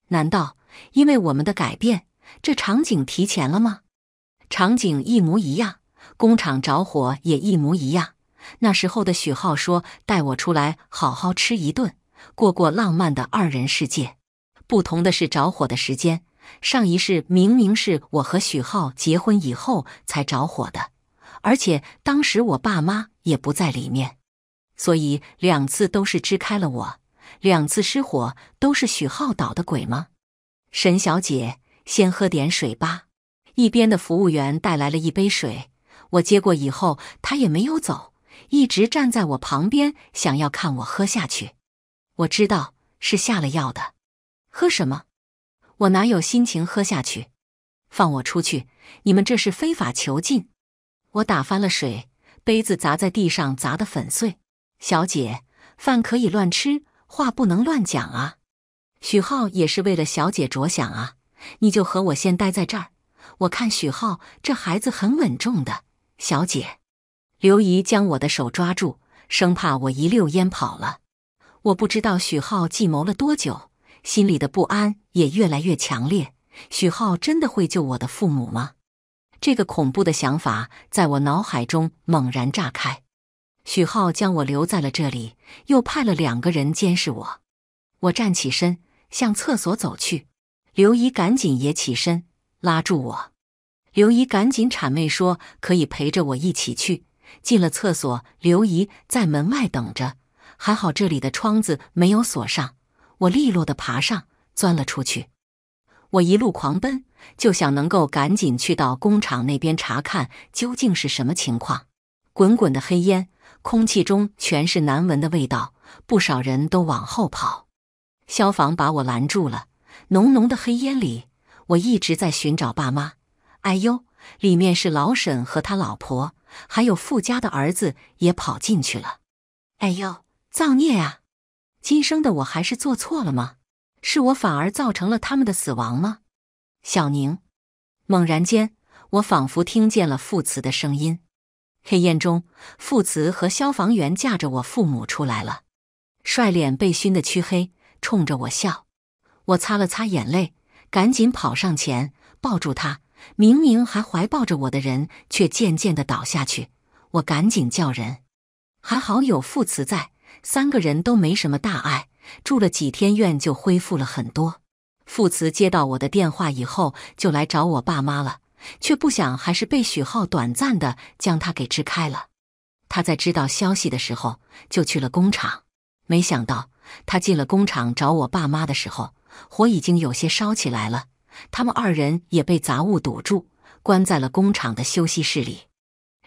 S1: 难道因为我们的改变，这场景提前了吗？场景一模一样，工厂着火也一模一样。那时候的许浩说带我出来好好吃一顿，过过浪漫的二人世界。不同的是着火的时间。上一世明明是我和许浩结婚以后才着火的，而且当时我爸妈也不在里面，所以两次都是支开了我。两次失火都是许浩捣的鬼吗？沈小姐，先喝点水吧。一边的服务员带来了一杯水，我接过以后，他也没有走，一直站在我旁边，想要看我喝下去。我知道是下了药的，喝什么？我哪有心情喝下去？放我出去！你们这是非法囚禁！我打翻了水，杯子砸在地上，砸得粉碎。小姐，饭可以乱吃，话不能乱讲啊！许浩也是为了小姐着想啊，你就和我先待在这儿。我看许浩这孩子很稳重的。小姐，刘姨将我的手抓住，生怕我一溜烟跑了。我不知道许浩计谋了多久。心里的不安也越来越强烈。许浩真的会救我的父母吗？这个恐怖的想法在我脑海中猛然炸开。许浩将我留在了这里，又派了两个人监视我。我站起身，向厕所走去。刘姨赶紧也起身，拉住我。刘姨赶紧谄媚说：“可以陪着我一起去。”进了厕所，刘姨在门外等着。还好这里的窗子没有锁上。我利落的爬上，钻了出去。我一路狂奔，就想能够赶紧去到工厂那边查看究竟是什么情况。滚滚的黑烟，空气中全是难闻的味道，不少人都往后跑。消防把我拦住了。浓浓的黑烟里，我一直在寻找爸妈。哎呦，里面是老沈和他老婆，还有富家的儿子也跑进去了。哎呦，造孽啊！今生的我还是做错了吗？是我反而造成了他们的死亡吗？小宁，猛然间，我仿佛听见了父慈的声音。黑烟中，父慈和消防员架着我父母出来了，帅脸被熏得黢黑，冲着我笑。我擦了擦眼泪，赶紧跑上前抱住他。明明还怀抱着我的人，却渐渐的倒下去。我赶紧叫人，还好有父慈在。三个人都没什么大碍，住了几天院就恢复了很多。父慈接到我的电话以后，就来找我爸妈了，却不想还是被许浩短暂的将他给支开了。他在知道消息的时候就去了工厂，没想到他进了工厂找我爸妈的时候，火已经有些烧起来了。他们二人也被杂物堵住，关在了工厂的休息室里。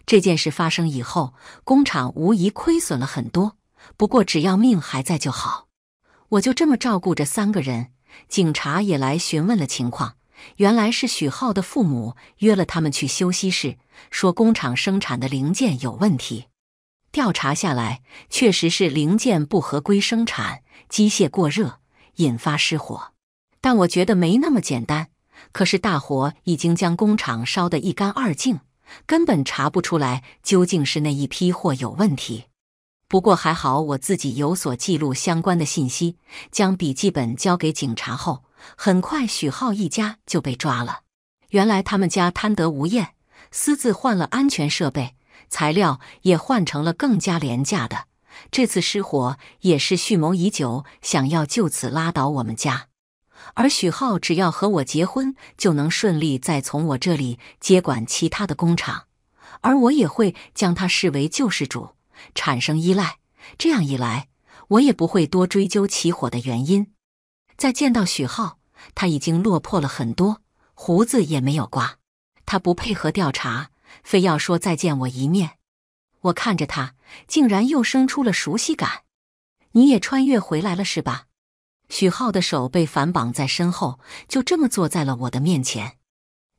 S1: 这件事发生以后，工厂无疑亏损了很多。不过只要命还在就好，我就这么照顾着三个人。警察也来询问了情况，原来是许浩的父母约了他们去休息室，说工厂生产的零件有问题。调查下来，确实是零件不合规生产，机械过热引发失火。但我觉得没那么简单。可是大火已经将工厂烧得一干二净，根本查不出来究竟是那一批货有问题。不过还好，我自己有所记录相关的信息。将笔记本交给警察后，很快许浩一家就被抓了。原来他们家贪得无厌，私自换了安全设备，材料也换成了更加廉价的。这次失火也是蓄谋已久，想要就此拉倒我们家。而许浩只要和我结婚，就能顺利再从我这里接管其他的工厂，而我也会将他视为救世主。产生依赖，这样一来，我也不会多追究起火的原因。再见到许浩，他已经落魄了很多，胡子也没有刮。他不配合调查，非要说再见我一面。我看着他，竟然又生出了熟悉感。你也穿越回来了是吧？许浩的手被反绑在身后，就这么坐在了我的面前。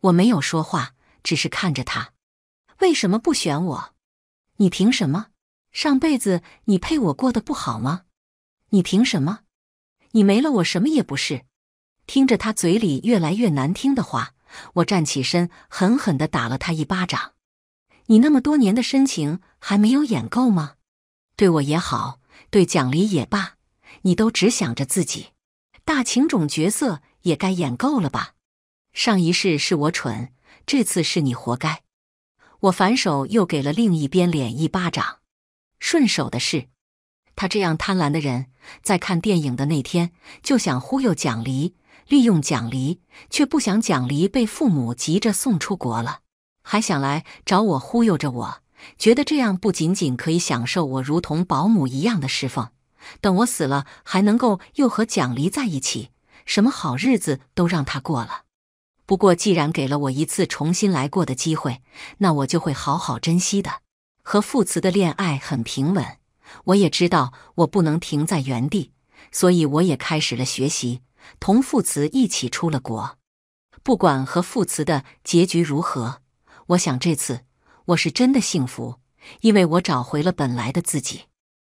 S1: 我没有说话，只是看着他。为什么不选我？你凭什么？上辈子你配我过得不好吗？你凭什么？你没了我什么也不是。听着，他嘴里越来越难听的话，我站起身，狠狠地打了他一巴掌。你那么多年的深情还没有演够吗？对我也好，对蒋黎也罢，你都只想着自己，大情种角色也该演够了吧？上一世是我蠢，这次是你活该。我反手又给了另一边脸一巴掌。顺手的事，他这样贪婪的人，在看电影的那天就想忽悠蒋离，利用蒋离，却不想蒋离被父母急着送出国了，还想来找我忽悠着我，觉得这样不仅仅可以享受我如同保姆一样的侍奉，等我死了还能够又和蒋离在一起，什么好日子都让他过了。不过既然给了我一次重新来过的机会，那我就会好好珍惜的。和副慈的恋爱很平稳，我也知道我不能停在原地，所以我也开始了学习，同副慈一起出了国。不管和副慈的结局如何，我想这次我是真的幸福，因为我找回了本来的自己。